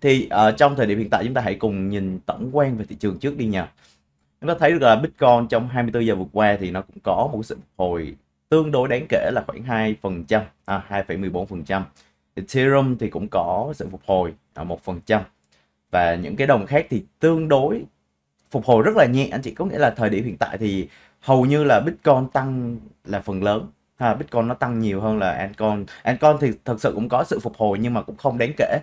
Thì ở ờ, trong thời điểm hiện tại chúng ta hãy cùng nhìn tổng quan về thị trường trước đi nha. Chúng ta thấy được là Bitcoin trong 24 giờ vừa qua thì nó cũng có một sự hồi tương đối đáng kể là khoảng 2%, à, 2,14%. Ethereum thì cũng có sự phục hồi ở à, một phần trăm và những cái đồng khác thì tương đối phục hồi rất là nhẹ anh chị có nghĩa là thời điểm hiện tại thì hầu như là Bitcoin tăng là phần lớn ha Bitcoin nó tăng nhiều hơn là Antcoin Antcoin thì thật sự cũng có sự phục hồi nhưng mà cũng không đáng kể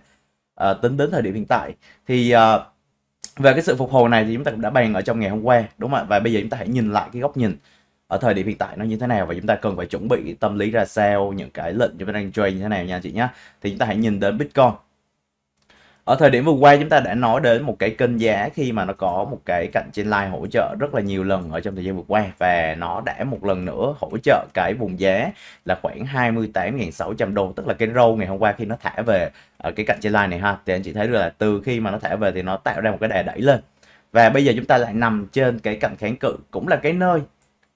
uh, tính đến thời điểm hiện tại thì uh, về cái sự phục hồi này thì chúng ta cũng đã bàn ở trong ngày hôm qua đúng không ạ và bây giờ chúng ta hãy nhìn lại cái góc nhìn ở thời điểm hiện tại nó như thế nào và chúng ta cần phải chuẩn bị tâm lý ra sao những cái lệnh chúng ta đang trade như thế nào nha chị nhé thì chúng ta hãy nhìn đến bitcoin ở thời điểm vừa qua chúng ta đã nói đến một cái kênh giá khi mà nó có một cái cạnh trên line hỗ trợ rất là nhiều lần ở trong thời gian vừa qua và nó đã một lần nữa hỗ trợ cái vùng giá là khoảng 28.600 đô tức là cái râu ngày hôm qua khi nó thả về ở cái cạnh trên line này ha thì anh chị thấy được là từ khi mà nó thả về thì nó tạo ra một cái đà đẩy lên và bây giờ chúng ta lại nằm trên cái cạnh kháng cự cũng là cái nơi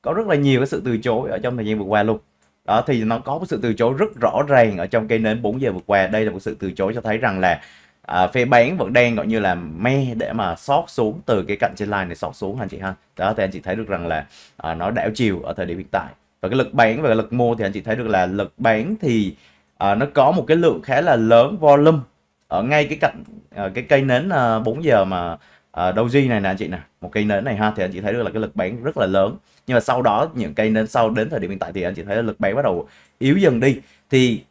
có rất là nhiều cái sự từ chối ở trong thời gian vừa qua luôn đó thì nó có một sự từ chối rất rõ ràng ở trong cây nến 4 giờ vừa qua đây là một sự từ chối cho thấy rằng là à, phía bán vẫn đang gọi như là me để mà sót xuống từ cái cạnh trên line này sót xuống anh chị ha đó thì anh chị thấy được rằng là à, nó đảo chiều ở thời điểm hiện tại và cái lực bán và cái lực mua thì anh chị thấy được là lực bán thì à, nó có một cái lượng khá là lớn volume ở ngay cái cạnh à, cái cây nến à, 4 giờ mà à, doji này nè anh chị nè một cây nến này ha thì anh chị thấy được là cái lực bán rất là lớn nhưng mà sau đó những cây nến sau đến thời điểm hiện tại thì anh chị thấy là lực bán bắt đầu yếu dần đi thì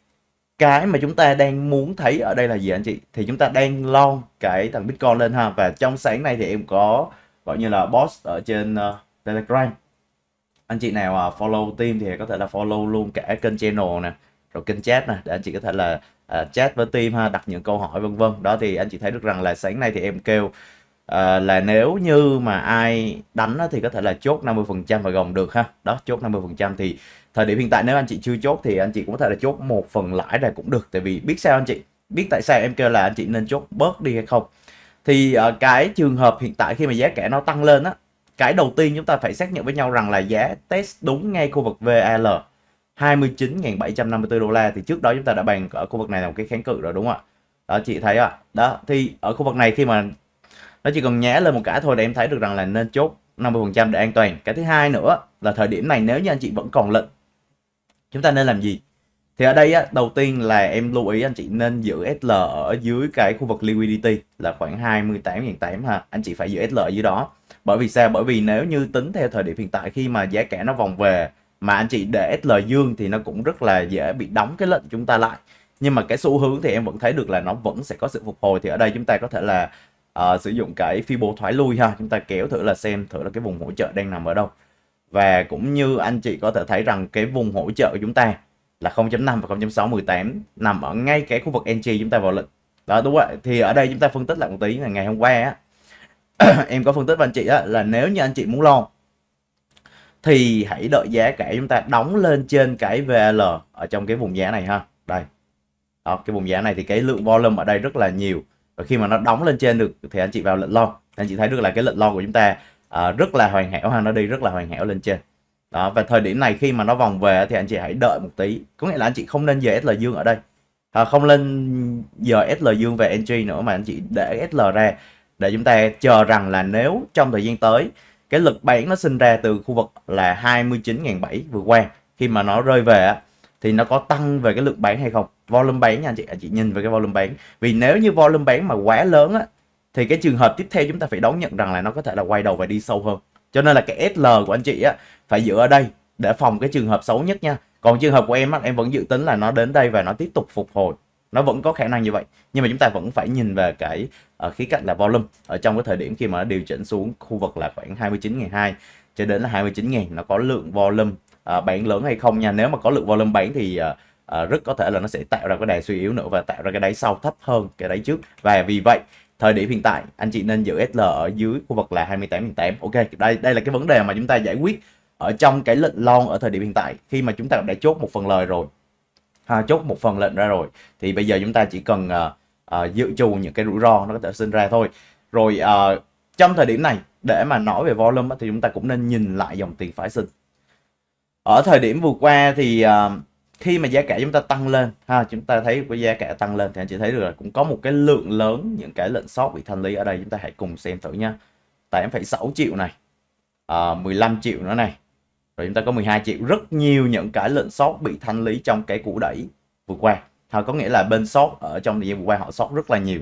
cái mà chúng ta đang muốn thấy ở đây là gì anh chị thì chúng ta đang lo cái thằng bitcoin lên ha và trong sáng nay thì em có gọi như là boss ở trên uh, telegram anh chị nào uh, follow team thì có thể là follow luôn cả kênh channel nè rồi kênh chat nè để anh chị có thể là uh, chat với team ha đặt những câu hỏi vân vân đó thì anh chị thấy được rằng là sáng nay thì em kêu uh, là nếu như mà ai đánh thì có thể là chốt 50% và gồng được ha đó chốt 50% thì thời điểm hiện tại nếu anh chị chưa chốt thì anh chị cũng có thể là chốt một phần lãi này cũng được tại vì biết sao anh chị biết tại sao em kêu là anh chị nên chốt bớt đi hay không thì uh, cái trường hợp hiện tại khi mà giá cả nó tăng lên á cái đầu tiên chúng ta phải xác nhận với nhau rằng là giá test đúng ngay khu vực VAL 29.754 đô la thì trước đó chúng ta đã bàn ở khu vực này là một cái kháng cự rồi đúng không ạ đó chị thấy ạ đó thì ở khu vực này khi mà nó chỉ cần nhá lên một cái thôi để em thấy được rằng là nên chốt 50% để an toàn cái thứ hai nữa là thời điểm này nếu như anh chị vẫn còn lệnh chúng ta nên làm gì thì ở đây á, đầu tiên là em lưu ý anh chị nên giữ SL ở dưới cái khu vực liquidity là khoảng 28.8 ha. Anh chị phải giữ SL ở dưới đó. Bởi vì sao? Bởi vì nếu như tính theo thời điểm hiện tại khi mà giá cả nó vòng về mà anh chị để SL dương thì nó cũng rất là dễ bị đóng cái lệnh chúng ta lại. Nhưng mà cái xu hướng thì em vẫn thấy được là nó vẫn sẽ có sự phục hồi. Thì ở đây chúng ta có thể là uh, sử dụng cái Fibo thoái lui ha. Chúng ta kéo thử là xem thử là cái vùng hỗ trợ đang nằm ở đâu và cũng như anh chị có thể thấy rằng cái vùng hỗ trợ của chúng ta là 0.5 và 0.618 nằm ở ngay cái khu vực entry chúng ta vào lực đó đúng rồi thì ở đây chúng ta phân tích lại một tí là ngày hôm qua á, em có phân tích với anh chị á, là nếu như anh chị muốn lo thì hãy đợi giá cả chúng ta đóng lên trên cái VL ở trong cái vùng giá này ha đây đó, cái vùng giá này thì cái lượng volume ở đây rất là nhiều và khi mà nó đóng lên trên được thì anh chị vào lệnh lo anh chị thấy được là cái lệnh lo của chúng ta à, rất là hoàn hảo ha nó đi rất là hoàn hảo lên trên đó và thời điểm này khi mà nó vòng về thì anh chị hãy đợi một tí có nghĩa là anh chị không nên giờ SL dương ở đây à, không lên giờ SL dương về entry nữa mà anh chị để SL ra để chúng ta chờ rằng là nếu trong thời gian tới cái lực bán nó sinh ra từ khu vực là 29.700 vừa qua khi mà nó rơi về thì nó có tăng về cái lượng bán hay không volume bán nha anh chị anh chị nhìn về cái volume bán vì nếu như volume bán mà quá lớn á, thì cái trường hợp tiếp theo chúng ta phải đón nhận rằng là nó có thể là quay đầu và đi sâu hơn cho nên là cái SL của anh chị á phải dựa ở đây để phòng cái trường hợp xấu nhất nha còn trường hợp của em á em vẫn dự tính là nó đến đây và nó tiếp tục phục hồi nó vẫn có khả năng như vậy nhưng mà chúng ta vẫn phải nhìn về cái ở ờ, khía cạnh là volume ở trong cái thời điểm khi mà nó điều chỉnh xuống khu vực là khoảng 29.200 cho đến là 29.000 nó có lượng volume à, bán lớn hay không nha nếu mà có lượng volume bán thì à, à, rất có thể là nó sẽ tạo ra cái đà suy yếu nữa và tạo ra cái đáy sau thấp hơn cái đáy trước và vì vậy thời điểm hiện tại anh chị nên giữ SL ở dưới khu vực là 28.8 ok đây đây là cái vấn đề mà chúng ta giải quyết ở trong cái lệnh long ở thời điểm hiện tại khi mà chúng ta đã chốt một phần lời rồi ha, chốt một phần lệnh ra rồi thì bây giờ chúng ta chỉ cần uh, uh, dự trù những cái rủi ro nó có thể sinh ra thôi rồi uh, trong thời điểm này để mà nói về volume thì chúng ta cũng nên nhìn lại dòng tiền phái sinh ở thời điểm vừa qua thì uh, khi mà giá cả chúng ta tăng lên ha chúng ta thấy cái giá cả tăng lên thì anh chị thấy được là cũng có một cái lượng lớn những cái lệnh sót bị thanh lý ở đây chúng ta hãy cùng xem thử nha 8,6 triệu này à, 15 triệu nữa này rồi chúng ta có 12 triệu rất nhiều những cái lệnh sót bị thanh lý trong cái củ đẩy vừa qua ha, có nghĩa là bên sót ở trong thời gian vừa qua họ sót rất là nhiều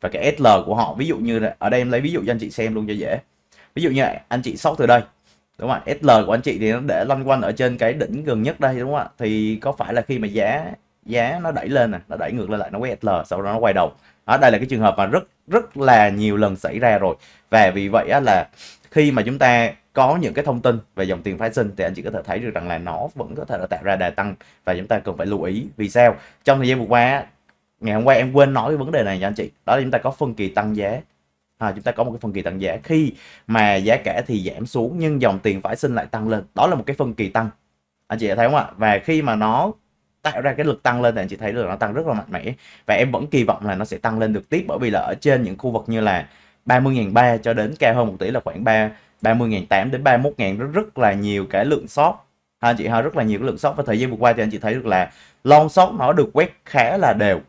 và cái SL của họ ví dụ như ở đây em lấy ví dụ cho anh chị xem luôn cho dễ ví dụ như anh chị sót từ đây đúng không ạ SL của anh chị thì nó để loanh quanh ở trên cái đỉnh gần nhất đây đúng không ạ thì có phải là khi mà giá giá nó đẩy lên nè nó đẩy ngược lên lại nó quay SL sau đó nó quay đầu ở đây là cái trường hợp mà rất rất là nhiều lần xảy ra rồi và vì vậy á, là khi mà chúng ta có những cái thông tin về dòng tiền phái sinh thì anh chị có thể thấy được rằng là nó vẫn có thể là tạo ra đà tăng và chúng ta cần phải lưu ý vì sao trong thời gian vừa qua ngày hôm qua em quên nói cái vấn đề này cho anh chị đó là chúng ta có phân kỳ tăng giá à, chúng ta có một cái phân kỳ tăng giá khi mà giá cả thì giảm xuống nhưng dòng tiền phải sinh lại tăng lên đó là một cái phân kỳ tăng anh chị thấy không ạ và khi mà nó tạo ra cái lực tăng lên thì anh chị thấy được nó tăng rất là mạnh mẽ và em vẫn kỳ vọng là nó sẽ tăng lên được tiếp bởi vì là ở trên những khu vực như là 30.300 cho đến cao hơn một tỷ là khoảng 3 30.800 đến 31.000 rất rất là nhiều cái lượng short ha anh chị ha rất là nhiều cái lượng short và thời gian vừa qua thì anh chị thấy được là long short nó được quét khá là đều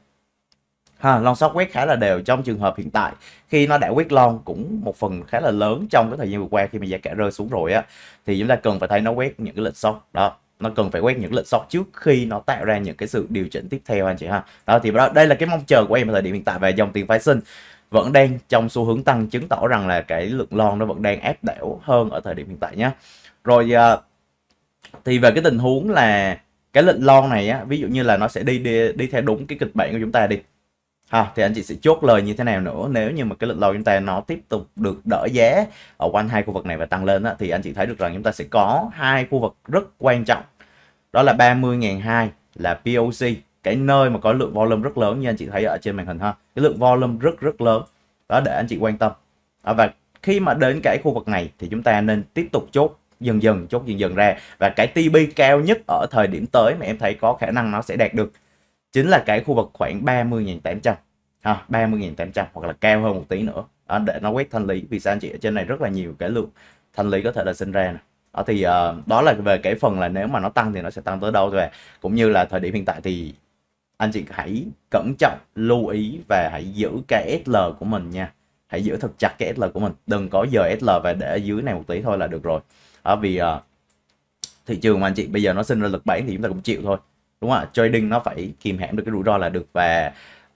ha long short quét khá là đều trong trường hợp hiện tại khi nó đã quyết lon cũng một phần khá là lớn trong cái thời gian vừa qua khi mà giá cả rơi xuống rồi á thì chúng ta cần phải thấy nó quét những cái lệnh sốc đó nó cần phải quét những lệnh sót trước khi nó tạo ra những cái sự điều chỉnh tiếp theo anh chị ha đó thì đó, đây là cái mong chờ của em ở thời điểm hiện tại về dòng tiền phái sinh vẫn đang trong xu hướng tăng chứng tỏ rằng là cái lượng lon nó vẫn đang áp đảo hơn ở thời điểm hiện tại nhé rồi à, thì về cái tình huống là cái lệnh lon này á ví dụ như là nó sẽ đi đi, đi theo đúng cái kịch bản của chúng ta đi ha thì anh chị sẽ chốt lời như thế nào nữa nếu như mà cái lực lâu chúng ta nó tiếp tục được đỡ giá ở quanh hai khu vực này và tăng lên đó, thì anh chị thấy được rằng chúng ta sẽ có hai khu vực rất quan trọng đó là 30.200 là POC cái nơi mà có lượng volume rất lớn như anh chị thấy ở trên màn hình ha cái lượng volume rất rất lớn đó để anh chị quan tâm đó, à, và khi mà đến cái khu vực này thì chúng ta nên tiếp tục chốt dần dần chốt dần dần ra và cái TB cao nhất ở thời điểm tới mà em thấy có khả năng nó sẽ đạt được chính là cái khu vực khoảng 30.800 ha 30.800 hoặc là cao hơn một tí nữa đó, để nó quét thanh lý vì sao anh chị ở trên này rất là nhiều cái lượng thanh lý có thể là sinh ra này. Đó thì uh, đó là về cái phần là nếu mà nó tăng thì nó sẽ tăng tới đâu rồi à. cũng như là thời điểm hiện tại thì anh chị hãy cẩn trọng lưu ý và hãy giữ cái SL của mình nha hãy giữ thật chặt cái SL của mình đừng có giờ SL và để ở dưới này một tí thôi là được rồi đó, vì uh, thị trường mà anh chị bây giờ nó sinh ra lực bán thì chúng ta cũng chịu thôi đúng không ạ trading nó phải kìm hãm được cái rủi ro là được và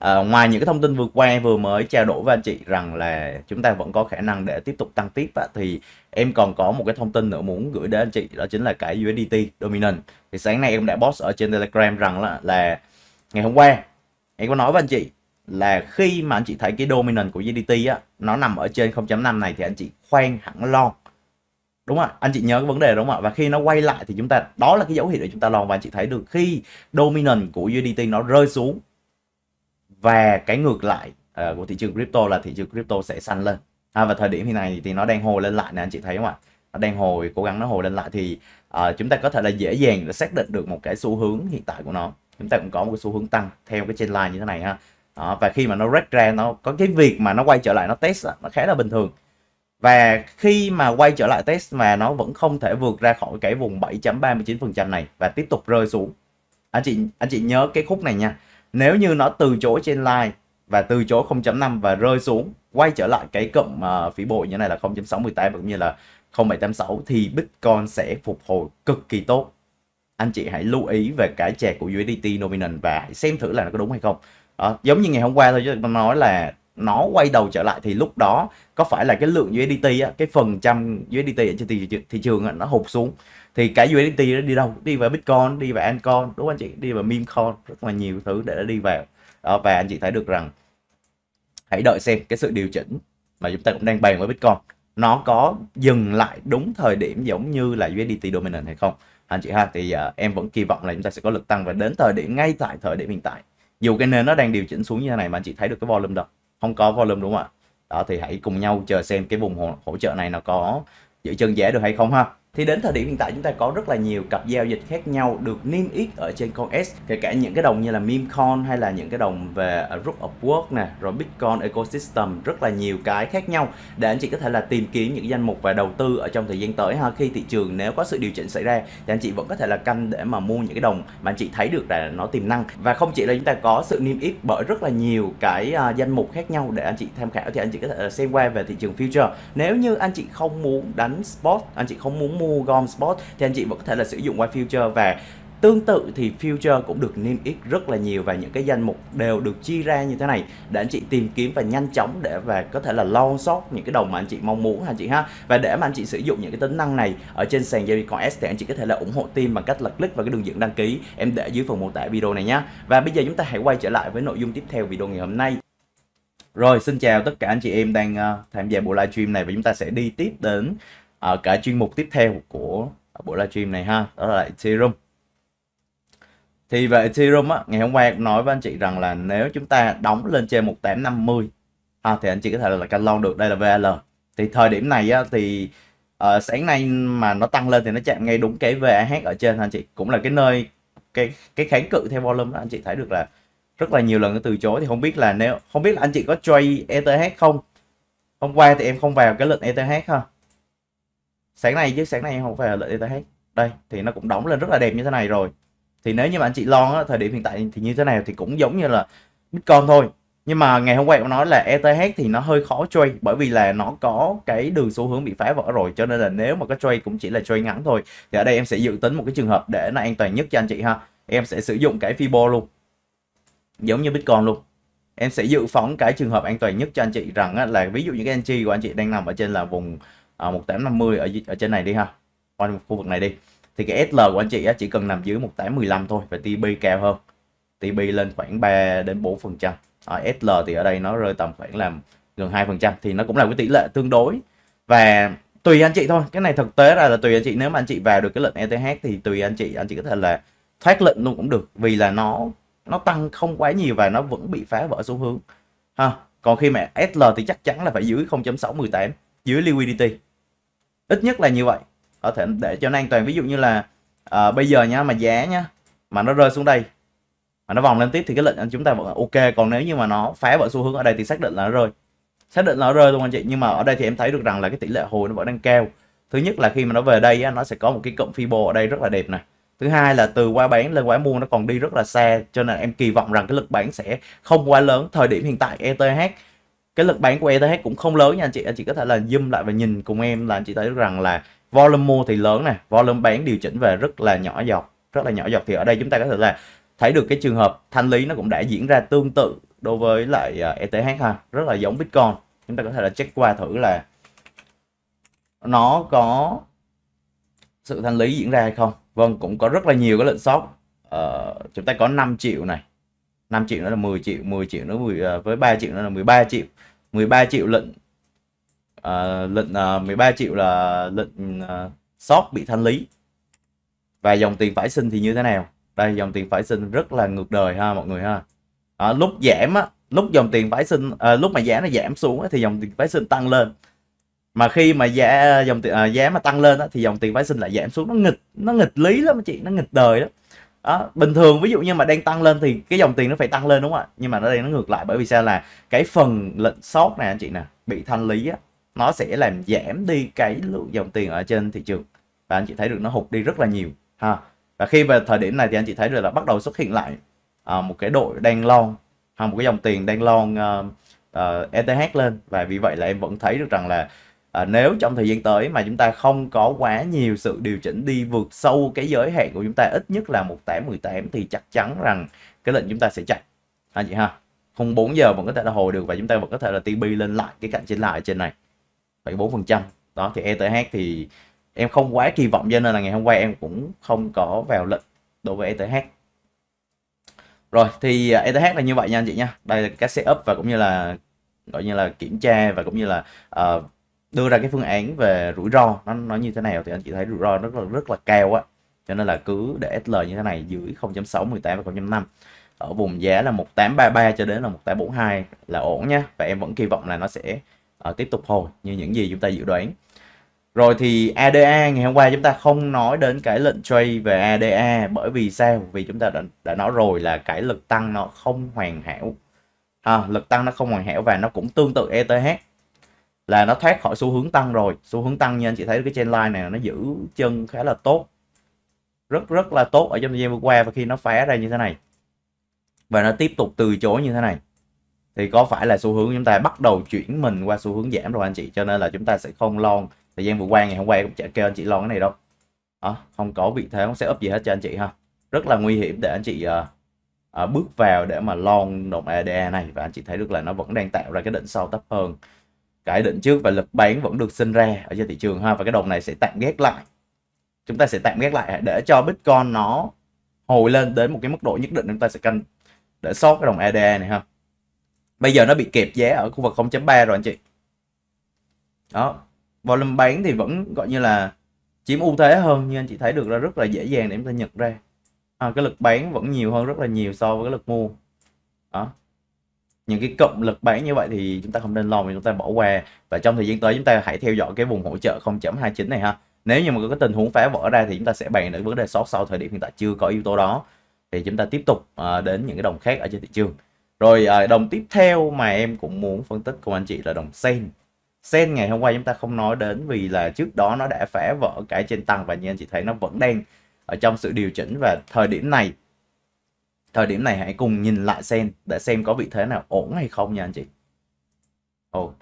À, ngoài những cái thông tin vừa qua vừa mới trao đổi với anh chị rằng là chúng ta vẫn có khả năng để tiếp tục tăng tiếp á, thì em còn có một cái thông tin nữa muốn gửi đến anh chị đó chính là cái USDT Dominant thì sáng nay em đã post ở trên Telegram rằng là là ngày hôm qua em có nói với anh chị là khi mà anh chị thấy cái Dominant của USDT á, nó nằm ở trên 0.5 này thì anh chị khoan hẳn lo đúng không ạ anh chị nhớ cái vấn đề đúng không ạ và khi nó quay lại thì chúng ta đó là cái dấu hiệu để chúng ta lòn và anh chị thấy được khi dominant của USDT nó rơi xuống và cái ngược lại uh, của thị trường crypto là thị trường crypto sẽ xanh lên à, và thời điểm hiện này thì nó đang hồi lên lại nè anh chị thấy không ạ nó đang hồi cố gắng nó hồi lên lại thì uh, chúng ta có thể là dễ dàng để xác định được một cái xu hướng hiện tại của nó chúng ta cũng có một cái xu hướng tăng theo cái trendline như thế này ha đó, và khi mà nó rách ra nó có cái việc mà nó quay trở lại nó test nó khá là bình thường và khi mà quay trở lại test mà nó vẫn không thể vượt ra khỏi cái vùng 7.39% này và tiếp tục rơi xuống anh chị anh chị nhớ cái khúc này nha nếu như nó từ chỗ trên line và từ chỗ 0.5 và rơi xuống quay trở lại cái cụm uh, ờ, phỉ bội như này là 0.68 cũng như là 0.786 thì Bitcoin sẽ phục hồi cực kỳ tốt anh chị hãy lưu ý về cái chè của USDT Dominant và hãy xem thử là nó có đúng hay không đó, giống như ngày hôm qua thôi chứ nói là nó quay đầu trở lại thì lúc đó có phải là cái lượng USDT á, cái phần trăm USDT ở trên thị, thị trường nó hụt xuống thì cả USDT nó đi đâu đi vào Bitcoin đi vào Antcoin đúng không anh chị đi vào meme coin rất là nhiều thứ để nó đi vào đó, và anh chị thấy được rằng hãy đợi xem cái sự điều chỉnh mà chúng ta cũng đang bàn với Bitcoin nó có dừng lại đúng thời điểm giống như là USDT dominant hay không anh chị ha thì uh, em vẫn kỳ vọng là chúng ta sẽ có lực tăng và đến thời điểm ngay tại thời điểm hiện tại dù cái nền nó đang điều chỉnh xuống như thế này mà anh chị thấy được cái volume đâu không có volume đúng không ạ đó thì hãy cùng nhau chờ xem cái vùng hỗ trợ này nó có giữ chân dễ được hay không ha thì đến thời điểm hiện tại chúng ta có rất là nhiều cặp giao dịch khác nhau được niêm yết ở trên con S kể cả những cái đồng như là memecoin hay là những cái đồng về à, Rook of Work nè rồi Bitcoin ecosystem rất là nhiều cái khác nhau để anh chị có thể là tìm kiếm những danh mục và đầu tư ở trong thời gian tới ha khi thị trường nếu có sự điều chỉnh xảy ra thì anh chị vẫn có thể là canh để mà mua những cái đồng mà anh chị thấy được là nó tiềm năng và không chỉ là chúng ta có sự niêm yết bởi rất là nhiều cái à, danh mục khác nhau để anh chị tham khảo thì anh chị có thể à, xem qua về thị trường future nếu như anh chị không muốn đánh spot anh chị không muốn mua GOM spot thì anh chị vẫn có thể là sử dụng qua Future và Tương tự thì Future cũng được niêm yết rất là nhiều và những cái danh mục đều được chia ra như thế này để anh chị tìm kiếm và nhanh chóng để và có thể là lo sót những cái đồng mà anh chị mong muốn anh chị ha. Và để mà anh chị sử dụng những cái tính năng này ở trên sàn giao S thì anh chị có thể là ủng hộ team bằng cách là click vào cái đường dẫn đăng ký em để dưới phần mô tả video này nhé. Và bây giờ chúng ta hãy quay trở lại với nội dung tiếp theo video ngày hôm nay. Rồi xin chào tất cả anh chị em đang uh, tham gia buổi livestream này và chúng ta sẽ đi tiếp đến à, cả chuyên mục tiếp theo của buổi livestream này ha đó là Ethereum thì về Ethereum á, ngày hôm qua nói với anh chị rằng là nếu chúng ta đóng lên trên 1850 à, thì anh chị có thể là canh long được đây là VL thì thời điểm này á, thì uh, sáng nay mà nó tăng lên thì nó chạm ngay đúng cái VAH ở trên anh chị cũng là cái nơi cái cái kháng cự theo volume đó anh chị thấy được là rất là nhiều lần nó từ chối thì không biết là nếu không biết là anh chị có trade ETH không hôm qua thì em không vào cái lệnh e ETH ha sáng nay chứ sáng nay không phải là lợi ta hết đây thì nó cũng đóng lên rất là đẹp như thế này rồi thì nếu như mà anh chị lo á, thời điểm hiện tại thì như thế này thì cũng giống như là bitcoin thôi nhưng mà ngày hôm qua em nói là ETH thì nó hơi khó trade bởi vì là nó có cái đường xu hướng bị phá vỡ rồi cho nên là nếu mà có trade cũng chỉ là trade ngắn thôi thì ở đây em sẽ dự tính một cái trường hợp để nó an toàn nhất cho anh chị ha em sẽ sử dụng cái Fibo luôn giống như Bitcoin luôn em sẽ dự phóng cái trường hợp an toàn nhất cho anh chị rằng là ví dụ như cái anh chị của anh chị đang nằm ở trên là vùng à, ờ, 1850 ở ở trên này đi ha quanh khu vực này đi thì cái SL của anh chị chỉ cần nằm dưới 1815 thôi và TP cao hơn TP lên khoảng 3 đến 4 phần trăm ờ, SL thì ở đây nó rơi tầm khoảng là gần 2 phần trăm thì nó cũng là cái tỷ lệ tương đối và tùy anh chị thôi cái này thực tế ra là tùy anh chị nếu mà anh chị vào được cái lệnh ETH thì tùy anh chị anh chị có thể là thoát lệnh luôn cũng được vì là nó nó tăng không quá nhiều và nó vẫn bị phá vỡ xu hướng ha còn khi mà SL thì chắc chắn là phải dưới 0.618 dưới liquidity ít nhất là như vậy có thể ừ. để cho nó an toàn ví dụ như là à, bây giờ nhá mà giá nhá mà nó rơi xuống đây mà nó vòng lên tiếp thì cái lệnh chúng ta vẫn ok còn nếu như mà nó phá vỡ xu hướng ở đây thì xác định là nó rơi xác định là nó rơi luôn anh chị nhưng mà ở đây thì em thấy được rằng là cái tỷ lệ hồi nó vẫn đang cao thứ nhất là khi mà nó về đây á, nó sẽ có một cái cộng fibo ở đây rất là đẹp này thứ hai là từ qua bán lên qua mua nó còn đi rất là xa cho nên em kỳ vọng rằng cái lực bán sẽ không quá lớn thời điểm hiện tại ETH cái lực bán của ETH cũng không lớn nha anh chị anh chị có thể là zoom lại và nhìn cùng em là anh chị thấy rằng là volume mua thì lớn nè volume bán điều chỉnh về rất là nhỏ giọt rất là nhỏ giọt thì ở đây chúng ta có thể là thấy được cái trường hợp thanh lý nó cũng đã diễn ra tương tự đối với lại à, ETH ha rất là giống Bitcoin chúng ta có thể là check qua thử là nó có sự thanh lý diễn ra hay không vâng cũng có rất là nhiều cái lệnh shop uh, ờ, chúng ta có 5 triệu này 5 triệu nữa là 10 triệu 10 triệu nữa 10, à, với 3 triệu nữa là 13 triệu 13 triệu lệnh uh, lệnh uh, 13 triệu là lệnh à, uh, bị thanh lý và dòng tiền phải sinh thì như thế nào đây dòng tiền phải sinh rất là ngược đời ha mọi người ha à, lúc giảm á lúc dòng tiền phải sinh à, lúc mà giá nó giảm xuống á, thì dòng tiền phải sinh tăng lên mà khi mà giá à, dòng tiền à, giá mà tăng lên á, thì dòng tiền phải sinh lại giảm xuống nó nghịch nó nghịch lý lắm chị nó nghịch đời đó đó bình thường ví dụ như mà đang tăng lên thì cái dòng tiền nó phải tăng lên đúng không ạ nhưng mà nó đây nó ngược lại bởi vì sao là cái phần lệnh sót này anh chị nè bị thanh lý á nó sẽ làm giảm đi cái lượng dòng tiền ở trên thị trường và anh chị thấy được nó hụt đi rất là nhiều ha và khi về thời điểm này thì anh chị thấy được là bắt đầu xuất hiện lại à, một cái đội đang lon hoặc một cái dòng tiền đang lon uh, ờ, ờ, e uh, ETH lên và vì vậy là em vẫn thấy được rằng là à, nếu trong thời gian tới mà chúng ta không có quá nhiều sự điều chỉnh đi vượt sâu cái giới hạn của chúng ta ít nhất là 1818 thì chắc chắn rằng cái lệnh chúng ta sẽ chạy anh chị ha không 4 giờ vẫn có thể là hồi được và chúng ta vẫn có thể là TP lên lại cái cạnh trên lại trên này phần trăm đó thì ETH thì em không quá kỳ vọng cho nên là ngày hôm qua em cũng không có vào lệnh đối với ETH rồi thì à, ETH là như vậy nha anh chị nha đây là các setup và cũng như là gọi như là kiểm tra và cũng như là uh, đưa ra cái phương án về rủi ro nó nó như thế nào thì anh chị thấy rủi ro rất là rất là cao á cho nên là cứ để SL như thế này dưới 0.6 18 và 0.5 ở vùng giá là 1833 cho đến là 1842 là ổn nha và em vẫn kỳ vọng là nó sẽ uh, tiếp tục hồi như những gì chúng ta dự đoán rồi thì ADA ngày hôm qua chúng ta không nói đến cái lệnh trade về ADA bởi vì sao vì chúng ta đã, đã nói rồi là cái lực tăng nó không hoàn hảo à, lực tăng nó không hoàn hảo và nó cũng tương tự ETH là nó thoát khỏi xu hướng tăng rồi xu hướng tăng như anh chị thấy cái trend line này nó giữ chân khá là tốt rất rất là tốt ở trong thời gian vừa qua và khi nó phá ra như thế này và nó tiếp tục từ chối như thế này thì có phải là xu hướng chúng ta bắt đầu chuyển mình qua xu hướng giảm rồi anh chị cho nên là chúng ta sẽ không lon thời gian vừa qua ngày hôm qua cũng chả kêu anh chị lon cái này đâu à, không có vị thế không sẽ ấp gì hết cho anh chị ha rất là nguy hiểm để anh chị uh, uh, bước vào để mà lon đồng ADA này và anh chị thấy được là nó vẫn đang tạo ra cái đỉnh sau thấp hơn cải định trước và lực bán vẫn được sinh ra ở trên thị trường ha và cái đồng này sẽ tạm ghét lại chúng ta sẽ tạm ghét lại để cho Bitcoin nó hồi lên đến một cái mức độ nhất định chúng ta sẽ canh để sót cái đồng ADA này ha bây giờ nó bị kẹp giá ở khu vực 0.3 rồi anh chị đó volume bán thì vẫn gọi như là chiếm ưu thế hơn nhưng anh chị thấy được là rất là dễ dàng để chúng ta nhận ra à, cái lực bán vẫn nhiều hơn rất là nhiều so với cái lực mua đó những cái cộng lực bán như vậy thì chúng ta không nên lo mà chúng ta bỏ qua và trong thời gian tới chúng ta hãy theo dõi cái vùng hỗ trợ 0.29 này ha nếu như mà có cái tình huống phá vỡ ra thì chúng ta sẽ bàn đến vấn đề sót sau thời điểm hiện tại chưa có yếu tố đó thì chúng ta tiếp tục ờ, đến những cái đồng khác ở trên thị trường rồi ờ, đồng tiếp theo mà em cũng muốn phân tích cùng anh chị là đồng sen sen ngày hôm qua chúng ta không nói đến vì là trước đó nó đã phá vỡ cái trên tăng và như anh chị thấy nó vẫn đang ở trong sự điều chỉnh và thời điểm này Thời điểm này hãy cùng nhìn lại sen để xem có vị thế nào ổn hay không nha anh chị. Ok.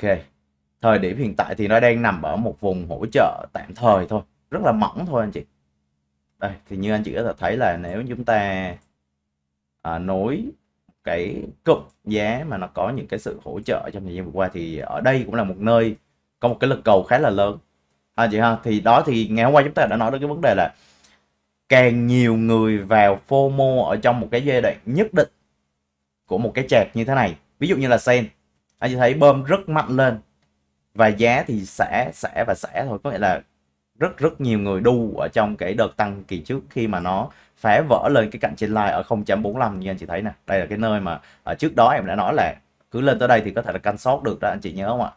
Thời điểm hiện tại thì nó đang nằm ở một vùng hỗ trợ tạm thời thôi. Rất là mỏng thôi anh chị. Đây, thì như anh chị có thể thấy là nếu chúng ta à, nối cái cụm giá mà nó có những cái sự hỗ trợ trong thời gian vừa qua thì ở đây cũng là một nơi có một cái lực cầu khá là lớn. À, chị ha, thì đó thì ngày hôm qua chúng ta đã nói đến cái vấn đề là càng nhiều người vào FOMO ở trong một cái giai đoạn nhất định của một cái chạc như thế này ví dụ như là sen anh chị thấy bơm rất mạnh lên và giá thì sẽ sẽ và sẽ thôi có nghĩa là rất rất nhiều người đu ở trong cái đợt tăng kỳ trước khi mà nó phá vỡ lên cái cạnh trên line ở 0.45 như anh chị thấy nè đây là cái nơi mà ở à, trước đó em đã nói là cứ lên tới đây thì có thể là canh sót được đó anh chị nhớ không ạ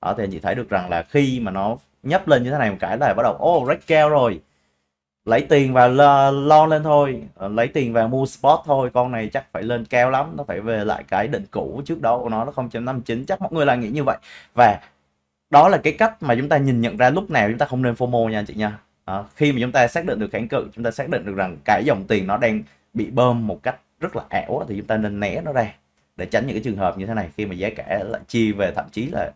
ở thì anh chị thấy được rằng là khi mà nó nhấp lên như thế này một cái là bắt đầu ô oh, breakout rồi lấy tiền và lo lên thôi ờ, lấy tiền và mua spot thôi con này chắc phải lên cao lắm nó phải về lại cái định cũ trước đó của nó nó 0.59 chắc mọi người là nghĩ như vậy và đó là cái cách mà chúng ta nhìn nhận ra lúc nào chúng ta không nên FOMO nha anh chị nha à, khi mà chúng ta xác định được kháng cự chúng ta xác định được rằng cái dòng tiền nó đang bị bơm một cách rất là ảo thì chúng ta nên né nó ra để tránh những cái trường hợp như thế này khi mà giá cả lại chi về thậm chí là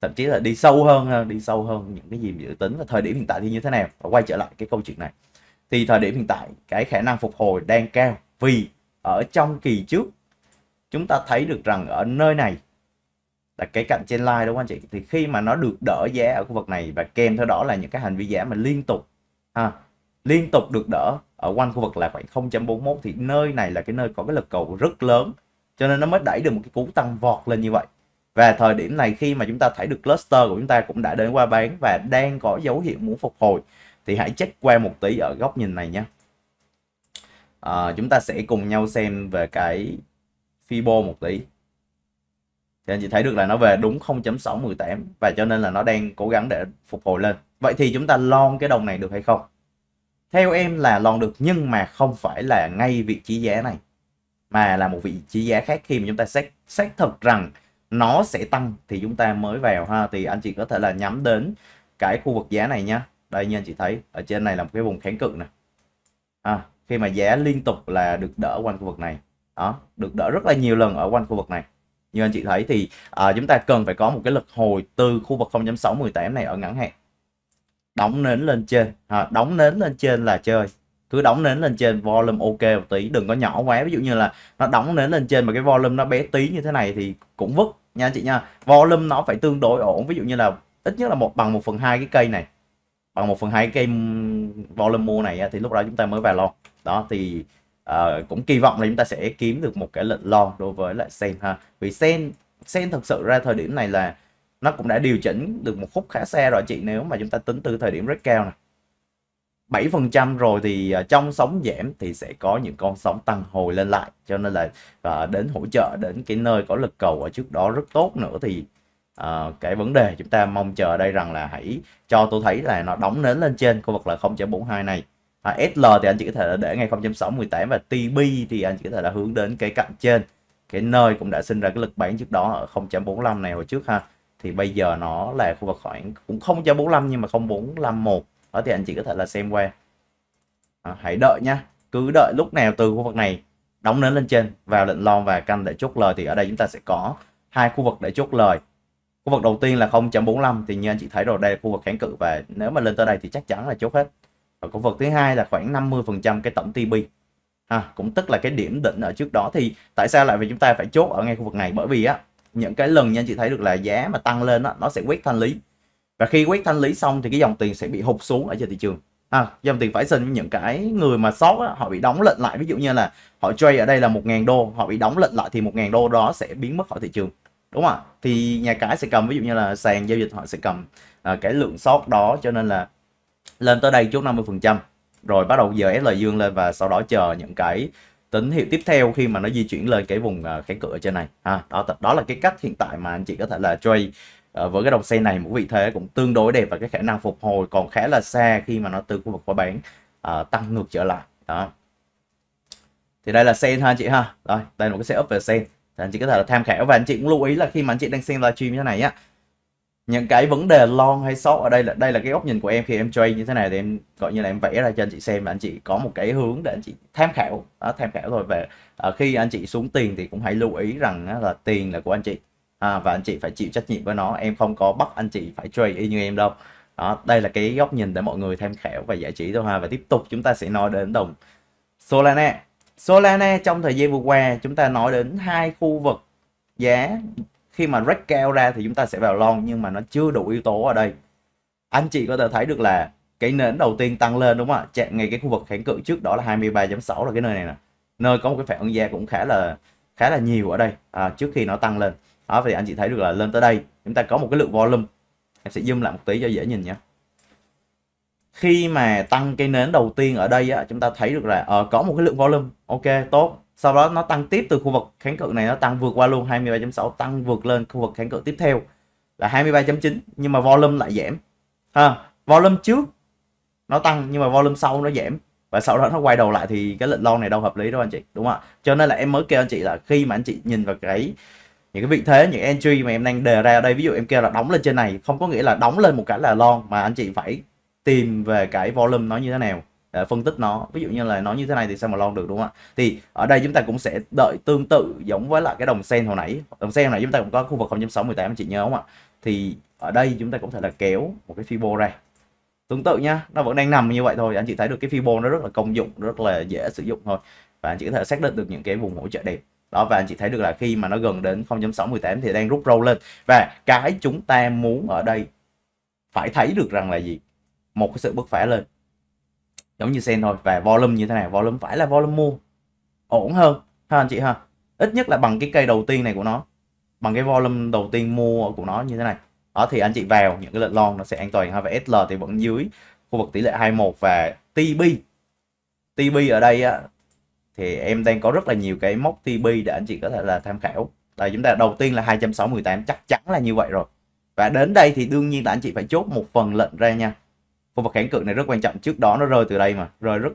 thậm chí là đi sâu hơn đi sâu hơn những cái gì dự tính và thời điểm hiện tại thì như thế nào và quay trở lại cái câu chuyện này thì thời điểm hiện tại cái khả năng phục hồi đang cao vì ở trong kỳ trước chúng ta thấy được rằng ở nơi này là cái cạnh trên line đúng không anh chị thì khi mà nó được đỡ giá ở khu vực này và kèm theo đó là những cái hành vi giá mà liên tục ha, liên tục được đỡ ở quanh khu vực là khoảng 0.41 thì nơi này là cái nơi có cái lực cầu rất lớn cho nên nó mới đẩy được một cái cú tăng vọt lên như vậy và thời điểm này khi mà chúng ta thấy được cluster của chúng ta cũng đã đến qua bán và đang có dấu hiệu muốn phục hồi thì hãy check qua một tí ở góc nhìn này nhé à, chúng ta sẽ cùng nhau xem về cái Fibo một tí thì anh chị thấy được là nó về đúng 0.618 và cho nên là nó đang cố gắng để phục hồi lên vậy thì chúng ta lon cái đồng này được hay không theo em là lon được nhưng mà không phải là ngay vị trí giá này mà là một vị trí giá khác khi mà chúng ta xác xác thực rằng nó sẽ tăng thì chúng ta mới vào ha thì anh chị có thể là nhắm đến cái khu vực giá này nhá đây như anh chị thấy ở trên này là một cái vùng kháng cự nè à, khi mà giá liên tục là được đỡ quanh khu vực này đó được đỡ rất là nhiều lần ở quanh khu vực này như anh chị thấy thì à, chúng ta cần phải có một cái lực hồi từ khu vực 0.618 này ở ngắn hạn đóng nến lên trên à, đóng nến lên trên là chơi cứ đóng nến lên trên volume ok một tí đừng có nhỏ quá ví dụ như là nó đóng nến lên trên mà cái volume nó bé tí như thế này thì cũng vứt nha anh chị nha volume nó phải tương đối ổn ví dụ như là ít nhất là một bằng một phần hai cái cây này bằng một phần hai cái cây volume mua này thì lúc đó chúng ta mới vào lo đó thì uh, cũng kỳ vọng là chúng ta sẽ kiếm được một cái lệnh lo đối với lại sen ha vì sen sen thực sự ra thời điểm này là nó cũng đã điều chỉnh được một khúc khá xa rồi chị nếu mà chúng ta tính từ thời điểm rất cao này 7% rồi thì à, trong sóng giảm thì sẽ có những con sóng tăng hồi lên lại cho nên là à, đến hỗ trợ đến cái nơi có lực cầu ở trước đó rất tốt nữa thì à, cái vấn đề chúng ta mong chờ đây rằng là hãy cho tôi thấy là nó đóng nến lên trên khu vực là 0.42 này à, SL thì anh chỉ có thể là để ngay 0.618 và TB thì anh chỉ có thể là hướng đến cái cạnh trên cái nơi cũng đã sinh ra cái lực bán trước đó ở 0.45 này hồi trước ha thì bây giờ nó là khu vực khoảng cũng 0.45 nhưng mà 0.451 đó thì anh chị có thể là xem qua à, hãy đợi nhá cứ đợi lúc nào từ khu vực này đóng nến lên trên vào lệnh long và canh để chốt lời thì ở đây chúng ta sẽ có hai khu vực để chốt lời khu vực đầu tiên là 0.45 thì như anh chị thấy rồi đây là khu vực kháng cự và nếu mà lên tới đây thì chắc chắn là chốt hết và khu vực thứ hai là khoảng 50 cái tổng TB à, cũng tức là cái điểm đỉnh ở trước đó thì tại sao lại vì chúng ta phải chốt ở ngay khu vực này bởi vì á những cái lần như anh chị thấy được là giá mà tăng lên á nó sẽ quét thanh lý và khi quét thanh lý xong thì cái dòng tiền sẽ bị hụt xuống ở trên thị trường à, dòng tiền phải xin những cái người mà sót họ bị đóng lệnh lại ví dụ như là họ trade ở đây là 1.000 đô họ bị đóng lệnh lại thì 1.000 đô đó sẽ biến mất khỏi thị trường đúng không ạ thì nhà cái sẽ cầm ví dụ như là sàn giao dịch họ sẽ cầm à, cái lượng sót đó cho nên là lên tới đây chút 50 phần trăm rồi bắt đầu giờ SL dương lên và sau đó chờ những cái tín hiệu tiếp theo khi mà nó di chuyển lên cái vùng kháng à, cự ở trên này ha à, đó đó là cái cách hiện tại mà anh chị có thể là trade Ờ, với cái đầu xe này một vị thế cũng tương đối đẹp và cái khả năng phục hồi còn khá là xa khi mà nó từ khu vực qua bán à, tăng ngược trở lại đó thì đây là xe ha anh chị ha rồi đây là một cái xe setup về xe thì anh chị có thể là tham khảo và anh chị cũng lưu ý là khi mà anh chị đang xem livestream như thế này á những cái vấn đề long hay short ở đây là đây là cái góc nhìn của em khi em trade như thế này thì em gọi như là em vẽ ra cho anh chị xem và anh chị có một cái hướng để anh chị tham khảo đó, tham khảo rồi về à, ờ, khi anh chị xuống tiền thì cũng hãy lưu ý rằng á, là tiền là của anh chị à, và anh chị phải chịu trách nhiệm với nó em không có bắt anh chị phải trade y như em đâu đó đây là cái góc nhìn để mọi người tham khảo và giải trí thôi ha và tiếp tục chúng ta sẽ nói đến đồng Solana Solana trong thời gian vừa qua chúng ta nói đến hai khu vực giá khi mà rách cao ra thì chúng ta sẽ vào lon nhưng mà nó chưa đủ yếu tố ở đây anh chị có thể thấy được là cái nến đầu tiên tăng lên đúng không ạ chạm ngay cái khu vực kháng cự trước đó là 23.6 là cái nơi này nè nơi có một cái phản ứng giá cũng khá là khá là nhiều ở đây à, trước khi nó tăng lên đó thì anh chị thấy được là lên tới đây chúng ta có một cái lượng volume em sẽ zoom lại một tí cho dễ nhìn nhé khi mà tăng cây nến đầu tiên ở đây á, chúng ta thấy được là uh, có một cái lượng volume ok tốt sau đó nó tăng tiếp từ khu vực kháng cự này nó tăng vượt qua luôn 23.6 tăng vượt lên khu vực kháng cự tiếp theo là 23.9 nhưng mà volume lại giảm ha volume trước nó tăng nhưng mà volume sau nó giảm và sau đó nó quay đầu lại thì cái lệnh long này đâu hợp lý đâu anh chị đúng không ạ cho nên là em mới kêu anh chị là khi mà anh chị nhìn vào cái những cái vị thế những entry mà em đang đề ra ở đây ví dụ em kêu là đóng lên trên này không có nghĩa là đóng lên một cái là lon mà anh chị phải tìm về cái volume nó như thế nào để phân tích nó ví dụ như là nó như thế này thì sao mà lon được đúng không ạ thì ở đây chúng ta cũng sẽ đợi tương tự giống với lại cái đồng sen hồi nãy đồng sen hồi nãy chúng ta cũng có khu vực 0.618 anh chị nhớ không ạ thì ở đây chúng ta cũng thể là kéo một cái fibo ra tương tự nhá nó vẫn đang nằm như vậy thôi anh chị thấy được cái fibo nó rất là công dụng rất là dễ sử dụng thôi và anh chị có thể xác định được những cái vùng hỗ trợ đẹp đó và anh chị thấy được là khi mà nó gần đến 0.618 thì đang rút râu lên và cái chúng ta muốn ở đây phải thấy được rằng là gì một cái sự bứt phá lên giống như sen thôi và volume như thế này volume phải là volume mua ổn hơn ha anh chị ha ít nhất là bằng cái cây đầu tiên này của nó bằng cái volume đầu tiên mua của nó như thế này đó thì anh chị vào những cái lệnh long nó sẽ an toàn ha và SL thì vẫn dưới khu vực tỷ lệ 21 và TB TB ở đây á, thì em đang có rất là nhiều cái mốc TP để anh chị có thể là tham khảo Tại chúng ta đầu tiên là 268 chắc chắn là như vậy rồi và đến đây thì đương nhiên là anh chị phải chốt một phần lệnh ra nha khu vực kháng cự này rất quan trọng trước đó nó rơi từ đây mà rơi rất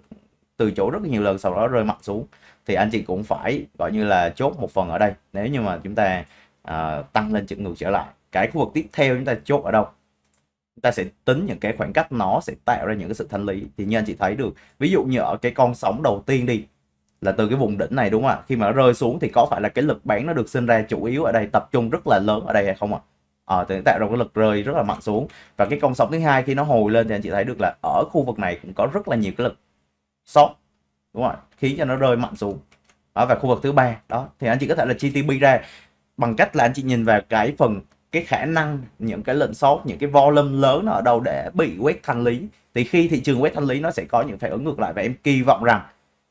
từ chỗ rất nhiều lần sau đó rơi mặt xuống thì anh chị cũng phải gọi như là chốt một phần ở đây nếu như mà chúng ta uh, tăng lên chữ ngược trở lại cái khu vực tiếp theo chúng ta chốt ở đâu chúng ta sẽ tính những cái khoảng cách nó sẽ tạo ra những cái sự thanh lý thì như anh chị thấy được ví dụ như ở cái con sóng đầu tiên đi là từ cái vùng đỉnh này đúng không ạ? Khi mà nó rơi xuống thì có phải là cái lực bán nó được sinh ra chủ yếu ở đây tập trung rất là lớn ở đây hay không ạ? À? Ờ, thì tạo ra cái lực rơi rất là mạnh xuống và cái con sóng thứ hai khi nó hồi lên thì anh chị thấy được là ở khu vực này cũng có rất là nhiều cái lực sót đúng không ạ? Khiến cho nó rơi mạnh xuống đó, và khu vực thứ ba đó thì anh chị có thể là chi TP ra bằng cách là anh chị nhìn vào cái phần cái khả năng những cái lệnh sót những cái volume lớn nó ở đâu để bị quét thanh lý thì khi thị trường quét thanh lý nó sẽ có những phản ứng ngược lại và em kỳ vọng rằng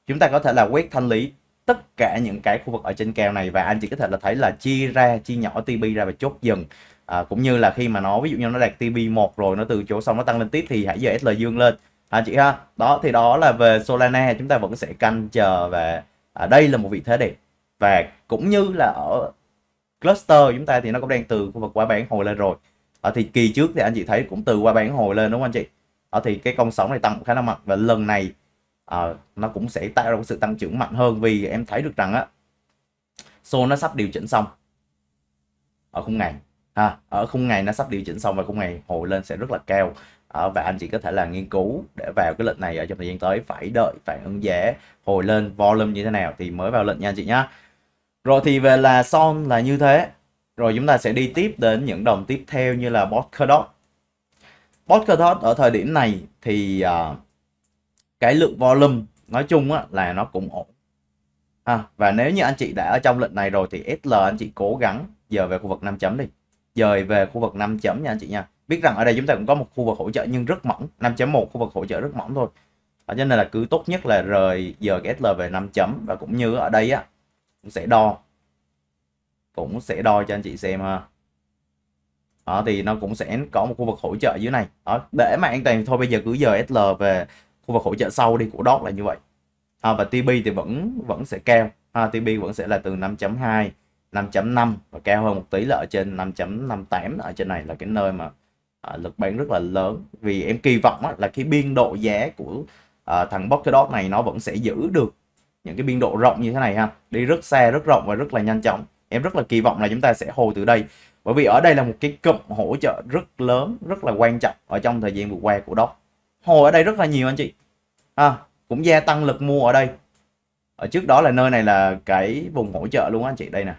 chúng ta có thể là quét thanh lý tất cả những cái khu vực ở trên kèo này và anh chị có thể là thấy là chia ra chia nhỏ TP ra và chốt dần à, cũng như là khi mà nó ví dụ như nó đạt TP một rồi nó từ chỗ xong nó tăng lên tiếp thì hãy giờ SL dương lên anh à, chị ha đó thì đó là về Solana chúng ta vẫn sẽ canh chờ và à, đây là một vị thế đẹp và cũng như là ở cluster chúng ta thì nó cũng đang từ khu vực quá bán hồi lên rồi à, thì kỳ trước thì anh chị thấy cũng từ qua bán hồi lên đúng không anh chị à, thì cái con sóng này tăng khá là mạnh và lần này uh, nó cũng sẽ tạo ra một sự tăng trưởng mạnh hơn vì em thấy được rằng á xô nó sắp điều chỉnh xong ở khung ngày ha ở khung ngày nó sắp điều chỉnh xong và khung ngày hồi lên sẽ rất là cao à, và anh chị có thể là nghiên cứu để vào cái lệnh này ở trong thời gian tới phải đợi phản ứng giá hồi lên volume như thế nào thì mới vào lệnh nha anh chị nhá rồi thì về là son là như thế rồi chúng ta sẽ đi tiếp đến những đồng tiếp theo như là Boscadot Boscadot ở thời điểm này thì uh, cái lượng volume nói chung á, là nó cũng ổn à, và nếu như anh chị đã ở trong lệnh này rồi thì SL anh chị cố gắng giờ về khu vực 5 chấm đi dời về khu vực 5 chấm nha anh chị nha biết rằng ở đây chúng ta cũng có một khu vực hỗ trợ nhưng rất mỏng 5.1 khu vực hỗ trợ rất mỏng thôi à, cho nên là cứ tốt nhất là rời giờ cái SL về 5 chấm và cũng như ở đây á cũng sẽ đo cũng sẽ đo cho anh chị xem ha đó, thì nó cũng sẽ có một khu vực hỗ trợ dưới này đó, để mà an toàn thôi bây giờ cứ giờ SL về khu vực hỗ trợ sâu đi của dot là như vậy à, và TB thì vẫn vẫn sẽ cao à, TB vẫn sẽ là từ 5.2 5.5 và cao hơn một tí là ở trên 5.58 ở trên này là cái nơi mà à, lực bán rất là lớn vì em kỳ vọng á, là cái biên độ giá của à, thằng Pocket Dot này nó vẫn sẽ giữ được những cái biên độ rộng như thế này ha đi rất xa rất rộng và rất là nhanh chóng em rất là kỳ vọng là chúng ta sẽ hồi từ đây bởi vì ở đây là một cái cụm hỗ trợ rất lớn rất là quan trọng ở trong thời gian vừa qua của Dot hồi ở đây rất là nhiều anh chị à, cũng gia tăng lực mua ở đây ở trước đó là nơi này là cái vùng hỗ trợ luôn anh chị đây nè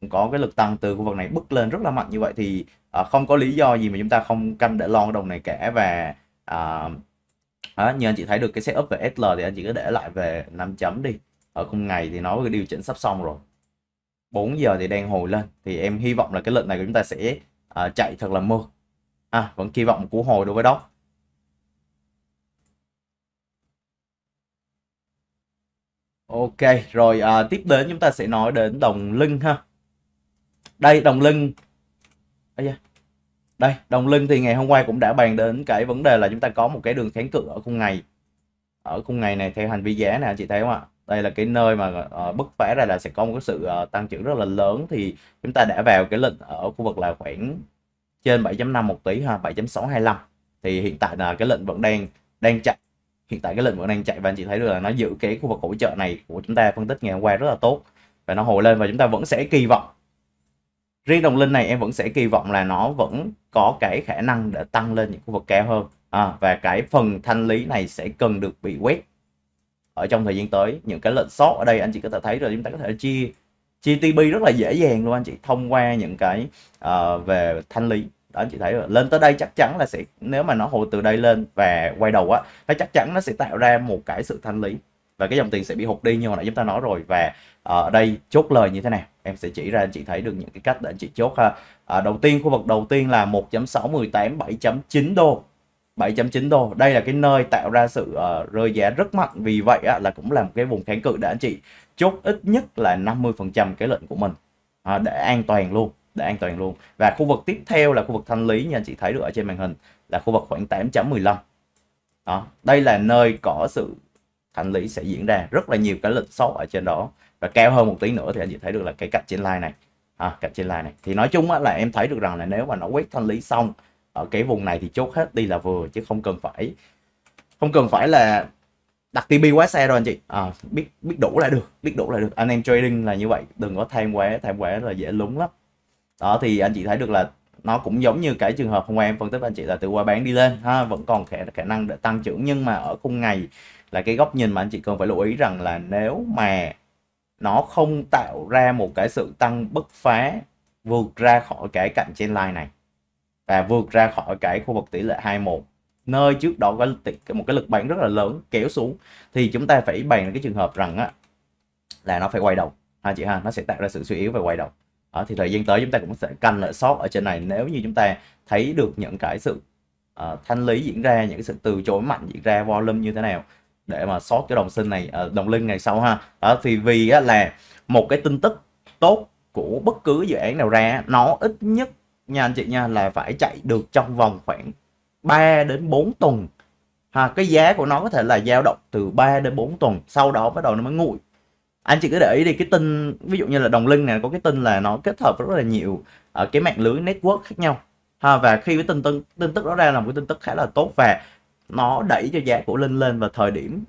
cũng có cái lực tăng từ khu vực này bứt lên rất là mạnh như vậy thì à, không có lý do gì mà chúng ta không canh để lon đồng này cả và à, à, như anh chị thấy được cái setup về SL thì anh chị cứ để lại về 5 chấm đi ở cùng ngày thì nó điều chỉnh sắp xong rồi 4 giờ thì đang hồi lên thì em hy vọng là cái lệnh này của chúng ta sẽ à, chạy thật là mưa à, vẫn kỳ vọng của hồi đối với đó Ok, rồi à, tiếp đến chúng ta sẽ nói đến đồng lưng ha. Đây, đồng lưng. Đây, đồng lưng thì ngày hôm qua cũng đã bàn đến cái vấn đề là chúng ta có một cái đường kháng cự ở khung ngày. Ở khung ngày này theo hành vi giá nè, chị thấy không ạ? Đây là cái nơi mà uh, bứt phá ra là sẽ có một cái sự uh, tăng trưởng rất là lớn thì chúng ta đã vào cái lệnh ở khu vực là khoảng trên 7.5 một tí ha, 7.625. Thì hiện tại là cái lệnh vẫn đang đang chạy hiện tại cái lệnh vẫn đang chạy và anh chị thấy được là nó giữ cái khu vực hỗ trợ này của chúng ta phân tích ngày hôm qua rất là tốt và nó hồi lên và chúng ta vẫn sẽ kỳ vọng riêng đồng linh này em vẫn sẽ kỳ vọng là nó vẫn có cái khả năng để tăng lên những khu vực cao hơn à, và cái phần thanh lý này sẽ cần được bị quét ở trong thời gian tới những cái lệnh sót ở đây anh chị có thể thấy rồi chúng ta có thể chia chia TB rất là dễ dàng luôn anh chị thông qua những cái uh, về thanh lý đó anh chị thấy rồi lên tới đây chắc chắn là sẽ nếu mà nó hồi từ đây lên và quay đầu á nó chắc chắn nó sẽ tạo ra một cái sự thanh lý và cái dòng tiền sẽ bị hụt đi như hồi nãy chúng ta nói rồi và ờ, ở đây chốt lời như thế nào em sẽ chỉ ra anh chị thấy được những cái cách để anh chị chốt ha à, đầu tiên khu vực đầu tiên là 1.618 7.9 đô 7.9 đô đây là cái nơi tạo ra sự uh, rơi giá rất mạnh vì vậy á, là cũng là một cái vùng kháng cự để anh chị chốt ít nhất là 50 cái lệnh của mình à, để an toàn luôn để an toàn luôn và khu vực tiếp theo là khu vực thanh lý nha anh chị thấy được ở trên màn hình là khu vực khoảng 8.15 đó đây là nơi có sự thanh lý sẽ diễn ra rất là nhiều cái lực sót ở trên đó và cao hơn một tí nữa thì anh chị thấy được là cái cạnh trên line này à, cạnh trên line này thì nói chung á, là em thấy được rằng là nếu mà nó quét thanh lý xong ở cái vùng này thì chốt hết đi là vừa chứ không cần phải không cần phải là đặt TP quá xe rồi anh chị à, biết biết đủ là được biết đủ là được anh em trading là như vậy đừng có tham quá tham quá là dễ lúng lắm đó thì anh chị thấy được là nó cũng giống như cái trường hợp hôm qua em phân tích anh chị là từ qua bán đi lên ha vẫn còn khả khả năng để tăng trưởng nhưng mà ở khung ngày là cái góc nhìn mà anh chị cần phải lưu ý rằng là nếu mà nó không tạo ra một cái sự tăng bứt phá vượt ra khỏi cái cạnh trên line này và vượt ra khỏi cái khu vực tỷ lệ 21 nơi trước đó có một cái lực bán rất là lớn kéo xuống thì chúng ta phải bàn cái trường hợp rằng á là nó phải quay đầu ha chị ha nó sẽ tạo ra sự suy yếu và quay đầu đó, thì thời gian tới chúng ta cũng sẽ canh lại sót ở trên này nếu như chúng ta thấy được những cái sự uh, thanh lý diễn ra những cái sự từ chối mạnh diễn ra volume như thế nào để mà sót cái đồng sinh này uh, đồng linh ngày sau ha đó thì vì á, là một cái tin tức tốt của bất cứ dự án nào ra nó ít nhất nha anh chị nha là phải chạy được trong vòng khoảng 3 đến 4 tuần ha cái giá của nó có thể là dao động từ 3 đến 4 tuần sau đó bắt đầu nó mới nguội anh chị cứ để ý đi cái tin ví dụ như là đồng linh này có cái tin là nó kết hợp rất là nhiều ở ờ, cái mạng lưới network khác nhau ha và khi cái tin tin tin tức đó ra là một cái tin tức khá là tốt và nó đẩy cho giá của linh lên và thời điểm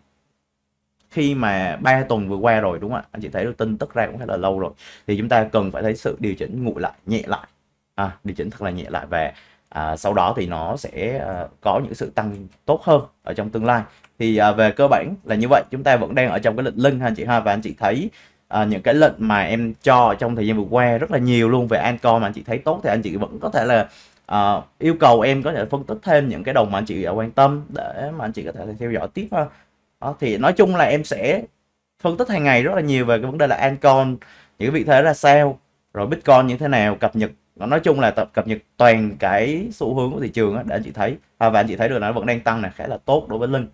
khi mà 3 tuần vừa qua rồi đúng không ạ anh chị thấy được tin tức ra cũng khá là lâu rồi thì chúng ta cần phải thấy sự điều chỉnh nguội lại nhẹ lại à, điều chỉnh thật là nhẹ lại và à, sau đó thì nó sẽ à, có những sự tăng tốt hơn ở trong tương lai thì à, về cơ bản là như vậy chúng ta vẫn đang ở trong cái lệnh lưng ha anh chị ha và anh chị thấy à, những cái lệnh mà em cho trong thời gian vừa qua rất là nhiều luôn về Anchor mà anh chị thấy tốt thì anh chị vẫn có thể là à, yêu cầu em có thể phân tích thêm những cái đồng mà anh chị đã à, quan tâm để mà anh chị có thể theo dõi tiếp ha đó, thì nói chung là em sẽ phân tích hàng ngày rất là nhiều về cái vấn đề là Anchor những vị thế ra sao rồi Bitcoin như thế nào cập nhật nói chung là tập cập nhật toàn cái xu hướng của thị trường đó, để anh chị thấy à, và anh chị thấy được là nó vẫn đang tăng này khá là tốt đối với lưng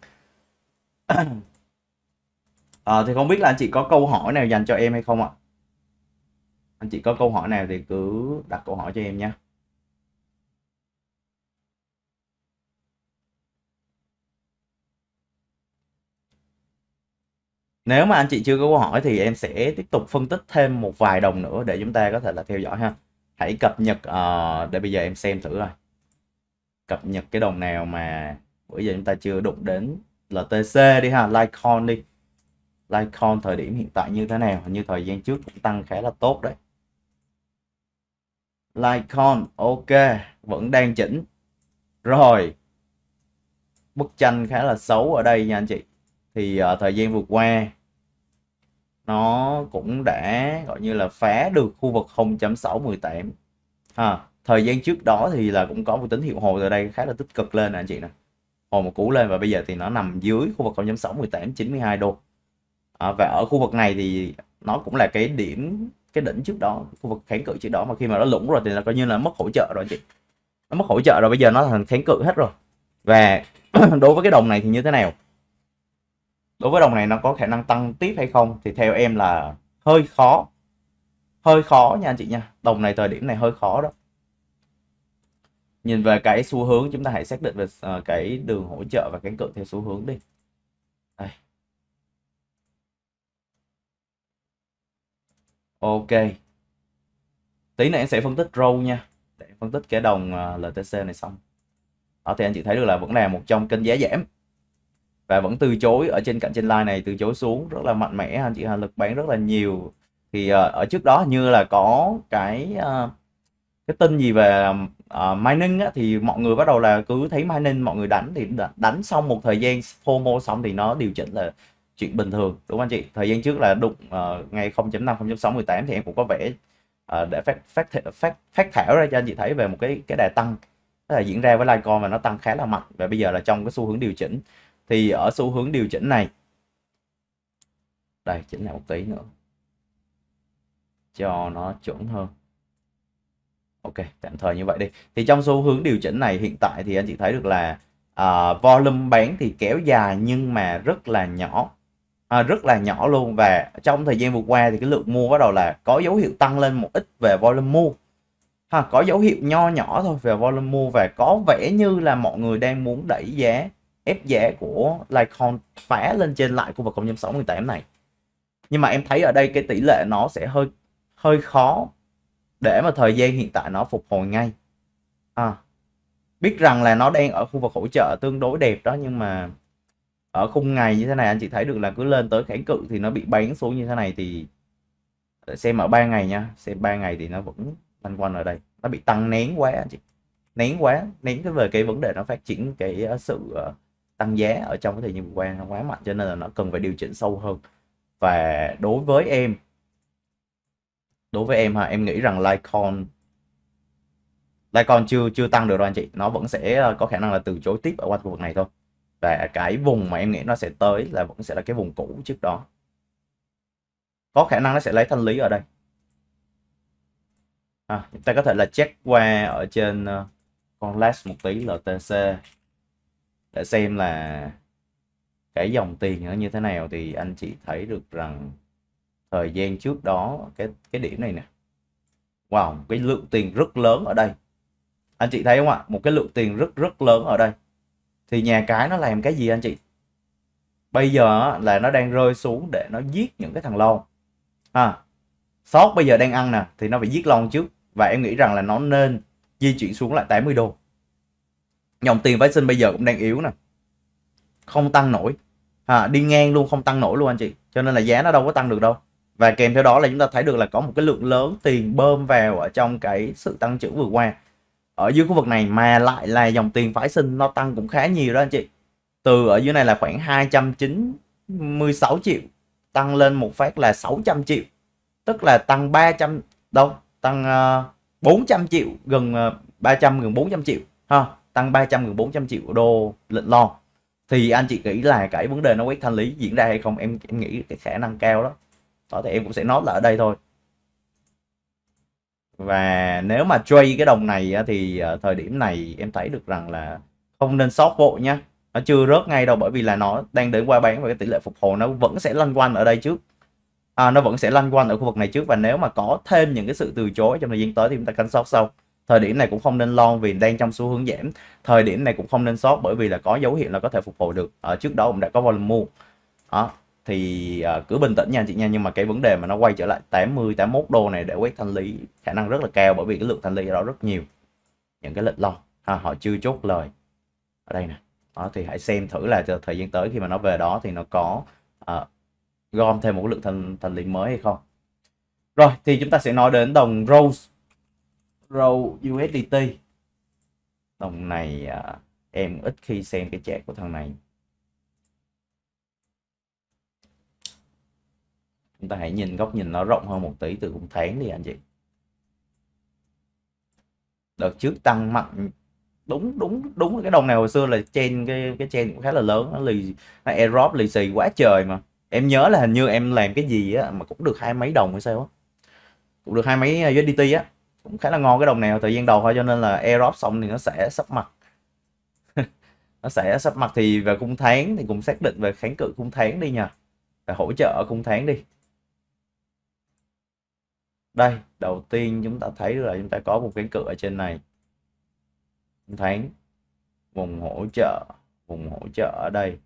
à, thì không biết là anh chị có câu hỏi nào dành cho em hay không ạ anh chị có câu hỏi nào thì cứ đặt câu hỏi cho em nha nếu mà anh chị chưa có câu hỏi thì em sẽ tiếp tục phân tích thêm một vài đồng nữa để chúng ta có thể là theo dõi ha hãy cập nhật uh, để bây giờ em xem thử rồi cập nhật cái đồng nào mà bữa giờ chúng ta chưa đụng đến LTC đi ha Litecoin đi Litecoin thời điểm hiện tại như thế nào như thời gian trước cũng tăng khá là tốt đấy Litecoin ok vẫn đang chỉnh rồi bức tranh khá là xấu ở đây nha anh chị thì uh, thời gian vừa qua nó cũng đã gọi như là phá được khu vực 0.618 à, thời gian trước đó thì là cũng có một tín hiệu hồi từ đây khá là tích cực lên nè anh chị nè hồi một cú lên và bây giờ thì nó nằm dưới khu vực 0.618 92 đô à, và ở khu vực này thì nó cũng là cái điểm cái đỉnh trước đó khu vực kháng cự trước đó mà khi mà nó lũng rồi thì là coi như là mất hỗ trợ rồi anh chị nó mất hỗ trợ rồi bây giờ nó thành kháng cự hết rồi và đối với cái đồng này thì như thế nào đối với đồng này nó có khả năng tăng tiếp hay không thì theo em là hơi khó hơi khó nha anh chị nha đồng này thời điểm này hơi khó đó nhìn về cái xu hướng chúng ta hãy xác định về ờ, cái đường hỗ trợ và cánh cự theo xu hướng đi Đây. ok tí nữa em sẽ phân tích râu nha để phân tích cái đồng ờ, LTC này xong đó thì anh chị thấy được là vẫn là một trong kênh giá giảm và vẫn từ chối ở trên cạnh trên line này từ chối xuống rất là mạnh mẽ anh chị Hà Lực bán rất là nhiều thì uh, ở trước đó như là có cái uh, cái tin gì về uh, mining á, thì mọi người bắt đầu là cứ thấy mining mọi người đánh thì đánh xong một thời gian FOMO xong thì nó điều chỉnh là chuyện bình thường đúng không anh chị thời gian trước là đụng uh, ngày 0.5 0.618 thì em cũng có vẽ uh, để phát phát phát phát thảo ra cho anh chị thấy về một cái cái đà tăng là diễn ra với Litecoin và nó tăng khá là mạnh và bây giờ là trong cái xu hướng điều chỉnh thì ở xu hướng điều chỉnh này đây chỉnh lại một tí nữa cho nó chuẩn hơn ok tạm thời như vậy đi thì trong xu hướng điều chỉnh này hiện tại thì anh chị thấy được là uh, volume bán thì kéo dài nhưng mà rất là nhỏ à, rất là nhỏ luôn và trong thời gian vừa qua thì cái lượng mua bắt đầu là có dấu hiệu tăng lên một ít về volume mua ha, có dấu hiệu nho nhỏ thôi về volume mua và có vẻ như là mọi người đang muốn đẩy giá ép giá của Litecoin phá lên trên lại khu vực 0.618 này nhưng mà em thấy ở đây cái tỷ lệ nó sẽ hơi hơi khó để mà thời gian hiện tại nó phục hồi ngay à, biết rằng là nó đang ở khu vực hỗ trợ tương đối đẹp đó nhưng mà ở khung ngày như thế này anh chị thấy được là cứ lên tới kháng cự thì nó bị bán xuống như thế này thì xem ở 3 ngày nha xem 3 ngày thì nó vẫn lăn quanh ở đây nó bị tăng nén quá anh chị nén quá nén cái về cái vấn đề nó phát triển cái sự ờ, tăng giá ở trong cái thời gian qua nó quá mạnh cho nên là nó cần phải điều chỉnh sâu hơn và đối với em đối với em ha em nghĩ rằng Litecoin Litecoin chưa chưa tăng được đâu anh chị nó vẫn sẽ ờ, có khả năng là từ chối tiếp ở quanh khu vực này thôi và cái vùng mà em nghĩ nó sẽ tới là vẫn sẽ là cái vùng cũ trước đó có khả năng nó sẽ lấy thanh lý ở đây à, chúng ta có thể là check qua ở trên ờ, con last một tí LTC để xem là cái dòng tiền nó như thế nào thì anh chị thấy được rằng thời gian trước đó cái cái điểm này nè wow cái lượng tiền rất lớn ở đây anh chị thấy không ạ một cái lượng tiền rất rất lớn ở đây thì nhà cái nó làm cái gì anh chị bây giờ là nó đang rơi xuống để nó giết những cái thằng lon à, sót bây giờ đang ăn nè thì nó phải giết lon trước và em nghĩ rằng là nó nên di chuyển xuống lại 80 đô dòng tiền phái sinh bây giờ cũng đang yếu nè không tăng nổi à, đi ngang luôn không tăng nổi luôn anh chị cho nên là giá nó đâu có tăng được đâu và kèm theo đó là chúng ta thấy được là có một cái lượng lớn tiền bơm vào ở trong cái sự tăng trưởng vừa qua ở dưới khu vực này mà lại là dòng tiền phái sinh nó tăng cũng khá nhiều đó anh chị từ ở dưới này là khoảng 296 triệu tăng lên một phát là 600 triệu tức là tăng 300 đâu tăng 400 ờ, triệu gần 300 ờ, gần 400 triệu ha tăng 300 gần 400 triệu đô lệnh lo thì anh chị nghĩ là cái vấn đề nó quét thanh lý diễn ra hay không em em nghĩ cái khả năng cao đó có thể em cũng sẽ nói là ở đây thôi và nếu mà trade cái đồng này thì ờ, thời điểm này em thấy được rằng là không nên sót vội nhá nó chưa rớt ngay đâu bởi vì là nó đang đến qua bán và cái tỷ lệ phục hồi nó vẫn sẽ lăn quanh ở đây trước à, nó vẫn sẽ lăn quanh ở khu vực này trước và nếu mà có thêm những cái sự từ chối trong thời gian tới thì chúng ta canh sót sau thời điểm này cũng không nên lo vì đang trong xu hướng giảm thời điểm này cũng không nên sót bởi vì là có dấu hiệu là có thể phục hồi được ở trước đó cũng đã có volume mua đó thì uh, cứ bình tĩnh nha chị nha nhưng mà cái vấn đề mà nó quay trở lại 80 81 đô này để quét thanh lý khả năng rất là cao bởi vì cái lượng thanh lý đó rất nhiều những cái lệnh lo ha, họ chưa chốt lời ở đây nè đó thì hãy xem thử là thời gian tới khi mà nó về đó thì nó có uh, gom thêm một lượng thanh thanh lý mới hay không rồi thì chúng ta sẽ nói đến đồng rose Row USDT đồng này à, em ít khi xem cái chart của thằng này chúng ta hãy nhìn góc nhìn nó rộng hơn một tí từ cũng tháng đi anh chị đợt trước tăng mạnh đúng đúng đúng cái đồng này hồi xưa là trên cái cái trên cũng khá là lớn nó lì nó airdrop lì xì quá trời mà em nhớ là hình như em làm cái gì á mà cũng được hai mấy đồng hay sao á cũng được hai mấy à, USDT á cũng khá là ngon cái đồng này thời gian đầu thôi cho nên là airdrop xong thì nó sẽ sắp mặt nó sẽ sắp mặt thì về cung tháng thì cũng xác định về kháng cự cung tháng đi nha và hỗ trợ cung tháng đi đây đầu tiên chúng ta thấy là chúng ta có một kháng cự ở trên này cung tháng vùng hỗ trợ vùng hỗ trợ ở đây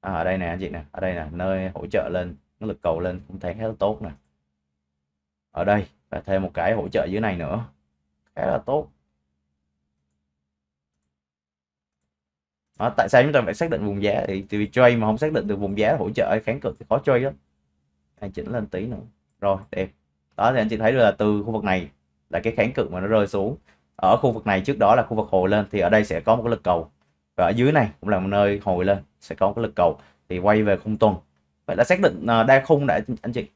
à, ở đây nè anh chị nè ở đây nè nơi hỗ trợ lên nó lực cầu lên cung tháng khá là tốt nè ở đây và thêm một cái hỗ trợ dưới này nữa khá là tốt Đó, tại sao chúng ta phải xác định vùng giá thì vì trade mà không xác định được vùng giá hỗ trợ kháng cực thì khó chơi lắm anh chỉnh lên tí nữa rồi đẹp đó thì anh chị thấy được là từ khu vực này là cái kháng cự mà nó rơi xuống ở khu vực này trước đó là khu vực hồi lên thì ở đây sẽ có một cái lực cầu và ở dưới này cũng là một nơi hồi lên sẽ có một cái lực cầu thì quay về khung tuần vậy là xác định ờ, đa khung đã anh chị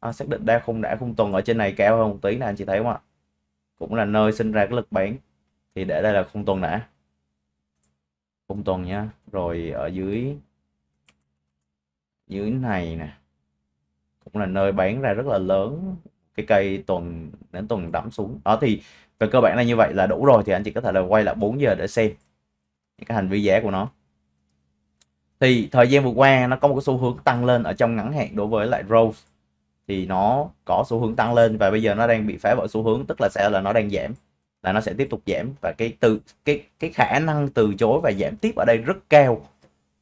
à, xác định đa khung đã khung tuần ở trên này cao hơn một tí nè anh chị thấy không ạ cũng là nơi sinh ra cái lực bán thì để đây là khung tuần đã khung tuần nhá rồi ở dưới dưới này nè cũng là nơi bán ra rất là lớn cái cây tuần đến tuần đắm xuống đó thì về cơ bản là như vậy là đủ rồi thì anh chị có thể là quay lại 4 giờ để xem những cái hành vi giá của nó thì thời gian vừa qua nó có một cái xu hướng tăng lên ở trong ngắn hạn đối với lại Rose thì nó có xu hướng tăng lên và bây giờ nó đang bị phá vỡ xu hướng tức là sẽ là nó đang giảm là nó sẽ tiếp tục giảm và cái từ cái cái khả năng từ chối và giảm tiếp ở đây rất cao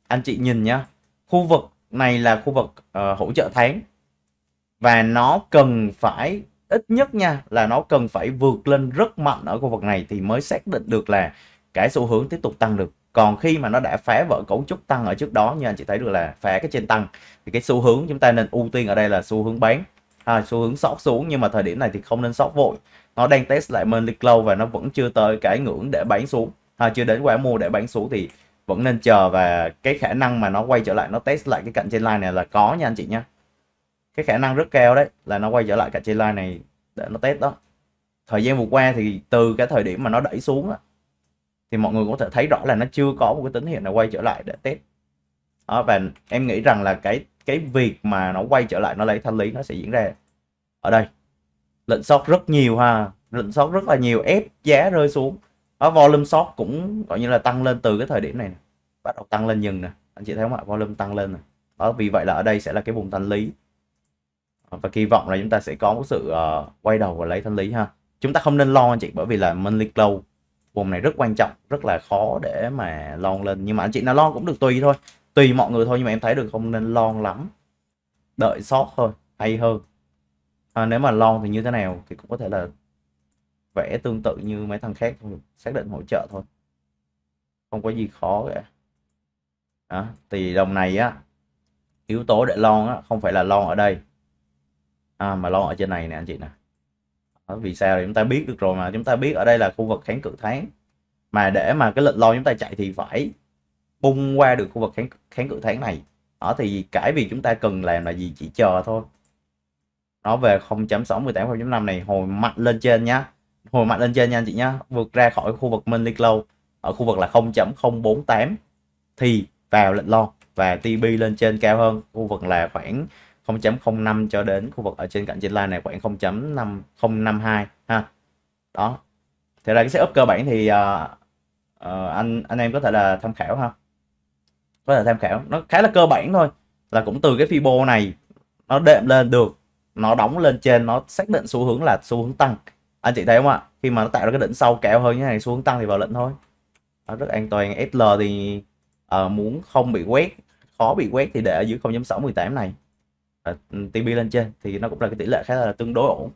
anh chị nhìn nhá khu vực này là khu vực uh, hỗ trợ tháng và nó cần phải ít nhất nha là nó cần phải vượt lên rất mạnh ở khu vực này thì mới xác định được là cái xu hướng tiếp tục tăng được còn khi mà nó đã phá vỡ cấu trúc tăng ở trước đó như anh chị thấy được là phá cái trên tăng thì cái xu hướng chúng ta nên ưu tiên ở đây là xu hướng bán à, xu hướng sót xuống nhưng mà thời điểm này thì không nên sót vội nó đang test lại monthly close và nó vẫn chưa tới cái ngưỡng để bán xuống à, chưa đến quá mua để bán xuống thì vẫn nên chờ và cái khả năng mà nó quay trở lại nó test lại cái cạnh trên line này là có nha anh chị nhé, cái khả năng rất cao đấy là nó quay trở lại cạnh trên line này để nó test đó thời gian vừa qua thì từ cái thời điểm mà nó đẩy xuống đó, thì mọi người có thể thấy rõ là nó chưa có một cái tín hiệu nào quay trở lại để test đó, và em nghĩ rằng là cái cái việc mà nó quay trở lại nó lấy thanh lý nó sẽ diễn ra ở đây lệnh sót rất nhiều ha lệnh sót rất là nhiều ép giá rơi xuống ở volume sót cũng gọi như là tăng lên từ cái thời điểm này nè. bắt đầu tăng lên dần nè anh chị thấy không ạ volume tăng lên nè đó vì vậy là ở đây sẽ là cái vùng thanh lý và kỳ vọng là chúng ta sẽ có một sự uh, quay đầu và lấy thanh lý ha chúng ta không nên lo anh chị bởi vì là monthly close vùng này rất quan trọng rất là khó để mà lon lên nhưng mà anh chị nào lon cũng được tùy thôi tùy mọi người thôi nhưng mà em thấy được không nên lon lắm đợi sót thôi hay hơn à, nếu mà lon thì như thế nào thì cũng có thể là vẽ tương tự như mấy thằng khác thôi xác định hỗ trợ thôi không có gì khó cả đó, thì đồng này á yếu tố để lon á không phải là lon ở đây à, mà lon ở trên này nè anh chị nè vì sao thì chúng ta biết được rồi mà chúng ta biết ở đây là khu vực kháng cự tháng mà để mà cái lệnh lo chúng ta chạy thì phải bung qua được khu vực kháng kháng cự tháng này ở thì cái vì chúng ta cần làm là gì chỉ chờ thôi nó về 0.6 18 5 này hồi mạnh lên trên nhá hồi mạnh lên trên nha anh chị nhá vượt ra khỏi khu vực Money Glow ở khu vực là 0.048 thì vào lệnh lo và TB lên trên cao hơn khu vực là khoảng 0.05 cho đến khu vực ở trên cạnh trên line này khoảng 0.5052 ha đó thì là cái setup cơ bản thì uh, uh, anh anh em có thể là tham khảo ha có thể tham khảo nó khá là cơ bản thôi là cũng từ cái fibo này nó đệm lên được nó đóng lên trên nó xác định xu hướng là xu hướng tăng anh chị thấy không ạ khi mà nó tạo ra cái đỉnh sâu kéo hơn như này xu hướng tăng thì vào lệnh thôi nó rất an toàn SL thì uh, muốn không bị quét khó bị quét thì để ở dưới 0.618 này À, TP lên trên thì nó cũng là cái tỷ lệ khá là tương đối ổn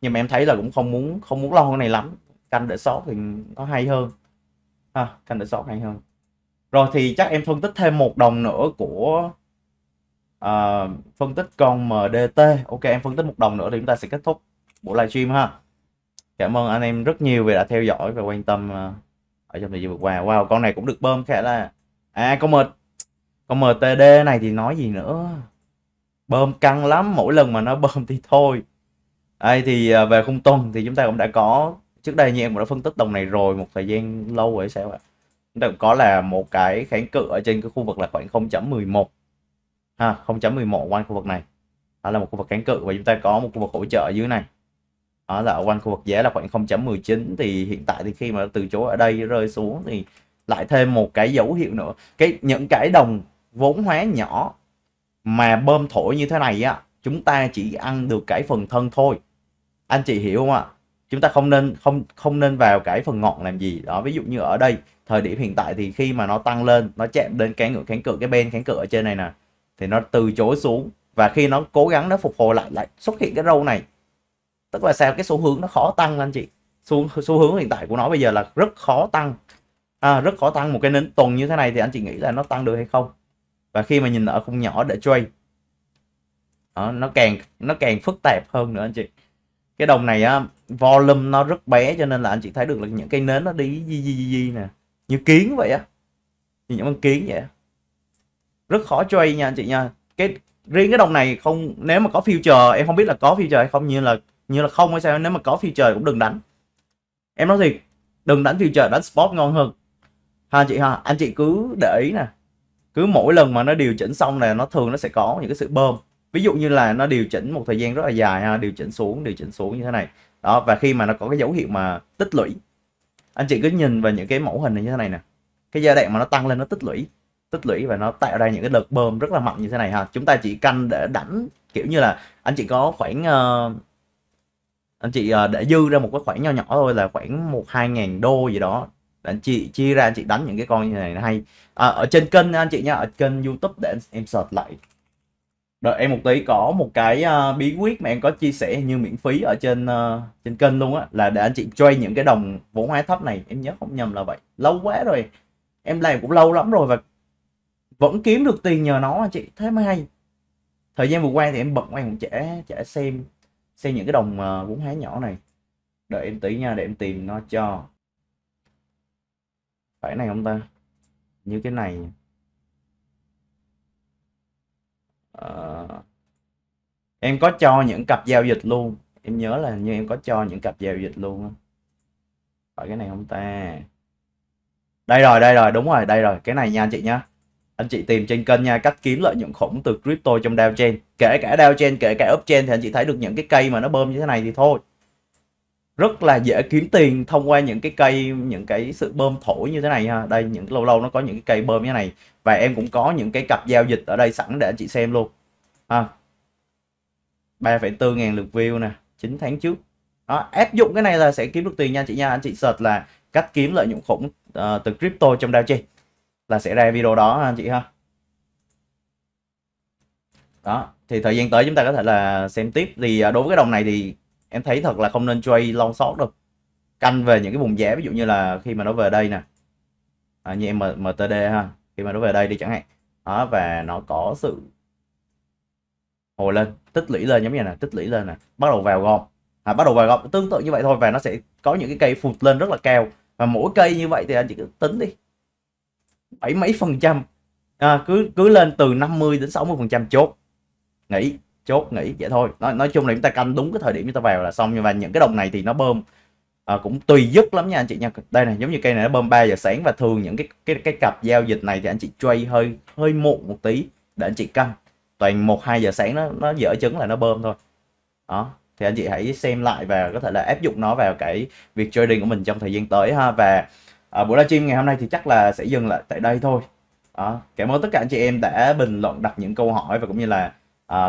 nhưng mà em thấy là cũng không muốn không muốn lo cái này lắm canh để sót thì có hay hơn ha à, canh để sót hay hơn rồi thì chắc em phân tích thêm một đồng nữa của uh, phân tích con MDT ok em phân tích một đồng nữa thì chúng ta sẽ kết thúc buổi livestream ha cảm ơn anh em rất nhiều vì đã theo dõi và quan tâm ở trong thời gian vừa qua wow con này cũng được bơm khá là à con mệt con MTD này thì nói gì nữa bơm căng lắm mỗi lần mà nó bơm thì thôi ai thì à, về khung tuần thì chúng ta cũng đã có trước đây như em cũng đã phân tích đồng này rồi một thời gian lâu rồi sao ạ chúng ta cũng có là một cái kháng cự ở trên cái khu vực là khoảng 0.11 ha 0.11 quanh khu vực này đó là một khu vực kháng cự và chúng ta có một khu vực hỗ trợ ở dưới này đó là ở quanh khu vực giá là khoảng 0.19 thì hiện tại thì khi mà từ chỗ ở đây rơi xuống thì lại thêm một cái dấu hiệu nữa cái những cái đồng vốn hóa nhỏ mà bơm thổi như thế này á chúng ta chỉ ăn được cái phần thân thôi anh chị hiểu không ạ chúng ta không nên không không nên vào cái phần ngọn làm gì đó ví dụ như ở đây thời điểm hiện tại thì khi mà nó tăng lên nó chạm đến cái ngưỡng kháng cự cái bên kháng cự ở trên này nè thì nó từ chối xuống và khi nó cố gắng nó phục hồi lại lại xuất hiện cái râu này tức là sao cái xu hướng nó khó tăng anh chị xu, xu hướng hiện tại của nó bây giờ là rất khó tăng à, rất khó tăng một cái nến tuần như thế này thì anh chị nghĩ là nó tăng được hay không và khi mà nhìn ở khung nhỏ để trade đó, nó càng nó càng phức tạp hơn nữa anh chị cái đồng này á volume nó rất bé cho nên là anh chị thấy được là những cây nến nó đi di di di, di nè như kiến vậy á như những con kiến vậy á. rất khó trade nha anh chị nha cái riêng cái đồng này không nếu mà có future em không biết là có future hay không như là như là không hay sao nếu mà có future cũng đừng đánh em nói thiệt đừng đánh future đánh spot ngon hơn ha anh chị ha anh chị cứ để ý nè cứ mỗi lần mà nó điều chỉnh xong là nó thường nó sẽ có những cái sự bơm ví dụ như là nó điều chỉnh một thời gian rất là dài ha điều chỉnh xuống điều chỉnh xuống như thế này đó và khi mà nó có cái dấu hiệu mà tích lũy anh chị cứ nhìn vào những cái mẫu hình này như thế này nè cái giai đoạn mà nó tăng lên nó tích lũy tích lũy và nó tạo ra những cái đợt bơm rất là mạnh như thế này ha chúng ta chỉ canh để đánh kiểu như là anh chị có khoảng uh, anh chị uh, để dư ra một cái khoản nhỏ nhỏ thôi là khoảng một hai ngàn đô gì đó để anh chị chia ra anh chị đánh những cái con như này nó hay à, ở trên kênh anh chị nha ở kênh youtube để em, em search lại đợi em một tí có một cái uh, bí quyết mà em có chia sẻ như miễn phí ở trên uh, trên kênh luôn á là để anh chị trade những cái đồng vốn hóa thấp này em nhớ không nhầm là vậy lâu quá rồi em làm cũng lâu lắm rồi và vẫn kiếm được tiền nhờ nó anh chị thế mới hay thời gian vừa qua thì em bận quen trẻ trẻ xem xem những cái đồng uh, vốn hóa nhỏ này đợi em tí nha để em tìm nó cho phải này không ta như cái này à, em có cho những cặp giao dịch luôn em nhớ là như em có cho những cặp giao dịch luôn phải cái này không ta đây rồi đây rồi đúng rồi đây rồi cái này nha anh chị nhá anh chị tìm trên kênh nha cách kiếm lợi nhuận khủng từ crypto trong downtrend kể cả downtrend kể cả uptrend thì anh chị thấy được những cái cây mà nó bơm như thế này thì thôi rất là dễ kiếm tiền thông qua những cái cây những cái sự bơm thổi như thế này ha đây những lâu lâu nó có những cái cây bơm như thế này và em cũng có những cái cặp giao dịch ở đây sẵn để anh chị xem luôn ha à, 3,4 ngàn lượt view nè 9 tháng trước đó áp dụng cái này là sẽ kiếm được tiền nha chị nha anh chị search là cách kiếm lợi nhuận khủng uh, từ crypto trong DAO chi là sẽ ra video đó anh chị ha đó thì thời gian tới chúng ta có thể là xem tiếp thì ờ, đối với cái đồng này thì em thấy thật là không nên trade long short đâu canh về những cái vùng giá ví dụ như là khi mà nó về đây nè à, như em MTD ha khi mà nó về đây đi chẳng hạn đó và nó có sự hồi lên tích lũy lên giống như này tích lũy lên nè bắt đầu vào gom à, bắt đầu vào gom tương tự như vậy thôi và nó sẽ có những cái cây phụt lên rất là cao và mỗi cây như vậy thì anh chỉ tính đi bảy mấy phần trăm à, cứ cứ lên từ 50 đến 60 phần trăm chốt nghỉ chốt nghỉ vậy thôi nói, nói chung là chúng ta canh đúng cái thời điểm chúng ta vào là xong nhưng mà những cái đồng này thì nó bơm à, cũng tùy dứt lắm nha anh chị nha đây này giống như cây này nó bơm 3 giờ sáng và thường những cái cái cái cặp giao dịch này thì anh chị trade hơi hơi muộn một tí để anh chị canh toàn một hai giờ sáng nó nó dở chứng là nó bơm thôi đó thì anh chị hãy xem lại và có thể là áp dụng nó vào cái việc trading của mình trong thời gian tới ha và à, buổi livestream ngày hôm nay thì chắc là sẽ dừng lại tại đây thôi đó. cảm ơn tất cả anh chị em đã bình luận đặt những câu hỏi và cũng như là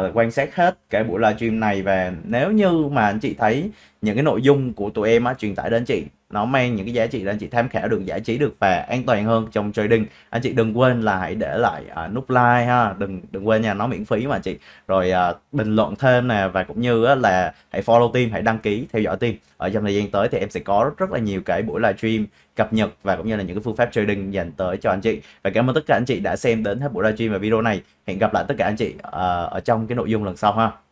uh, quan sát hết cái buổi livestream này và nếu như mà anh chị thấy những cái nội dung của tụi em á, truyền tải đến chị nó mang những cái giá trị để anh chị tham khảo được giải trí được và an toàn hơn trong trading anh chị đừng quên là hãy để lại uh, nút like ha đừng đừng quên nha nó miễn phí mà chị rồi uh, bình luận thêm nè và cũng như uh, là hãy follow team hãy đăng ký theo dõi team ở trong thời gian tới thì em sẽ có rất, là nhiều cái buổi livestream cập nhật và cũng như là những cái phương pháp trading dành tới cho anh chị và cảm ơn tất cả anh chị đã xem đến hết buổi livestream và video này hẹn gặp lại tất cả anh chị uh, ở trong cái nội dung lần sau ha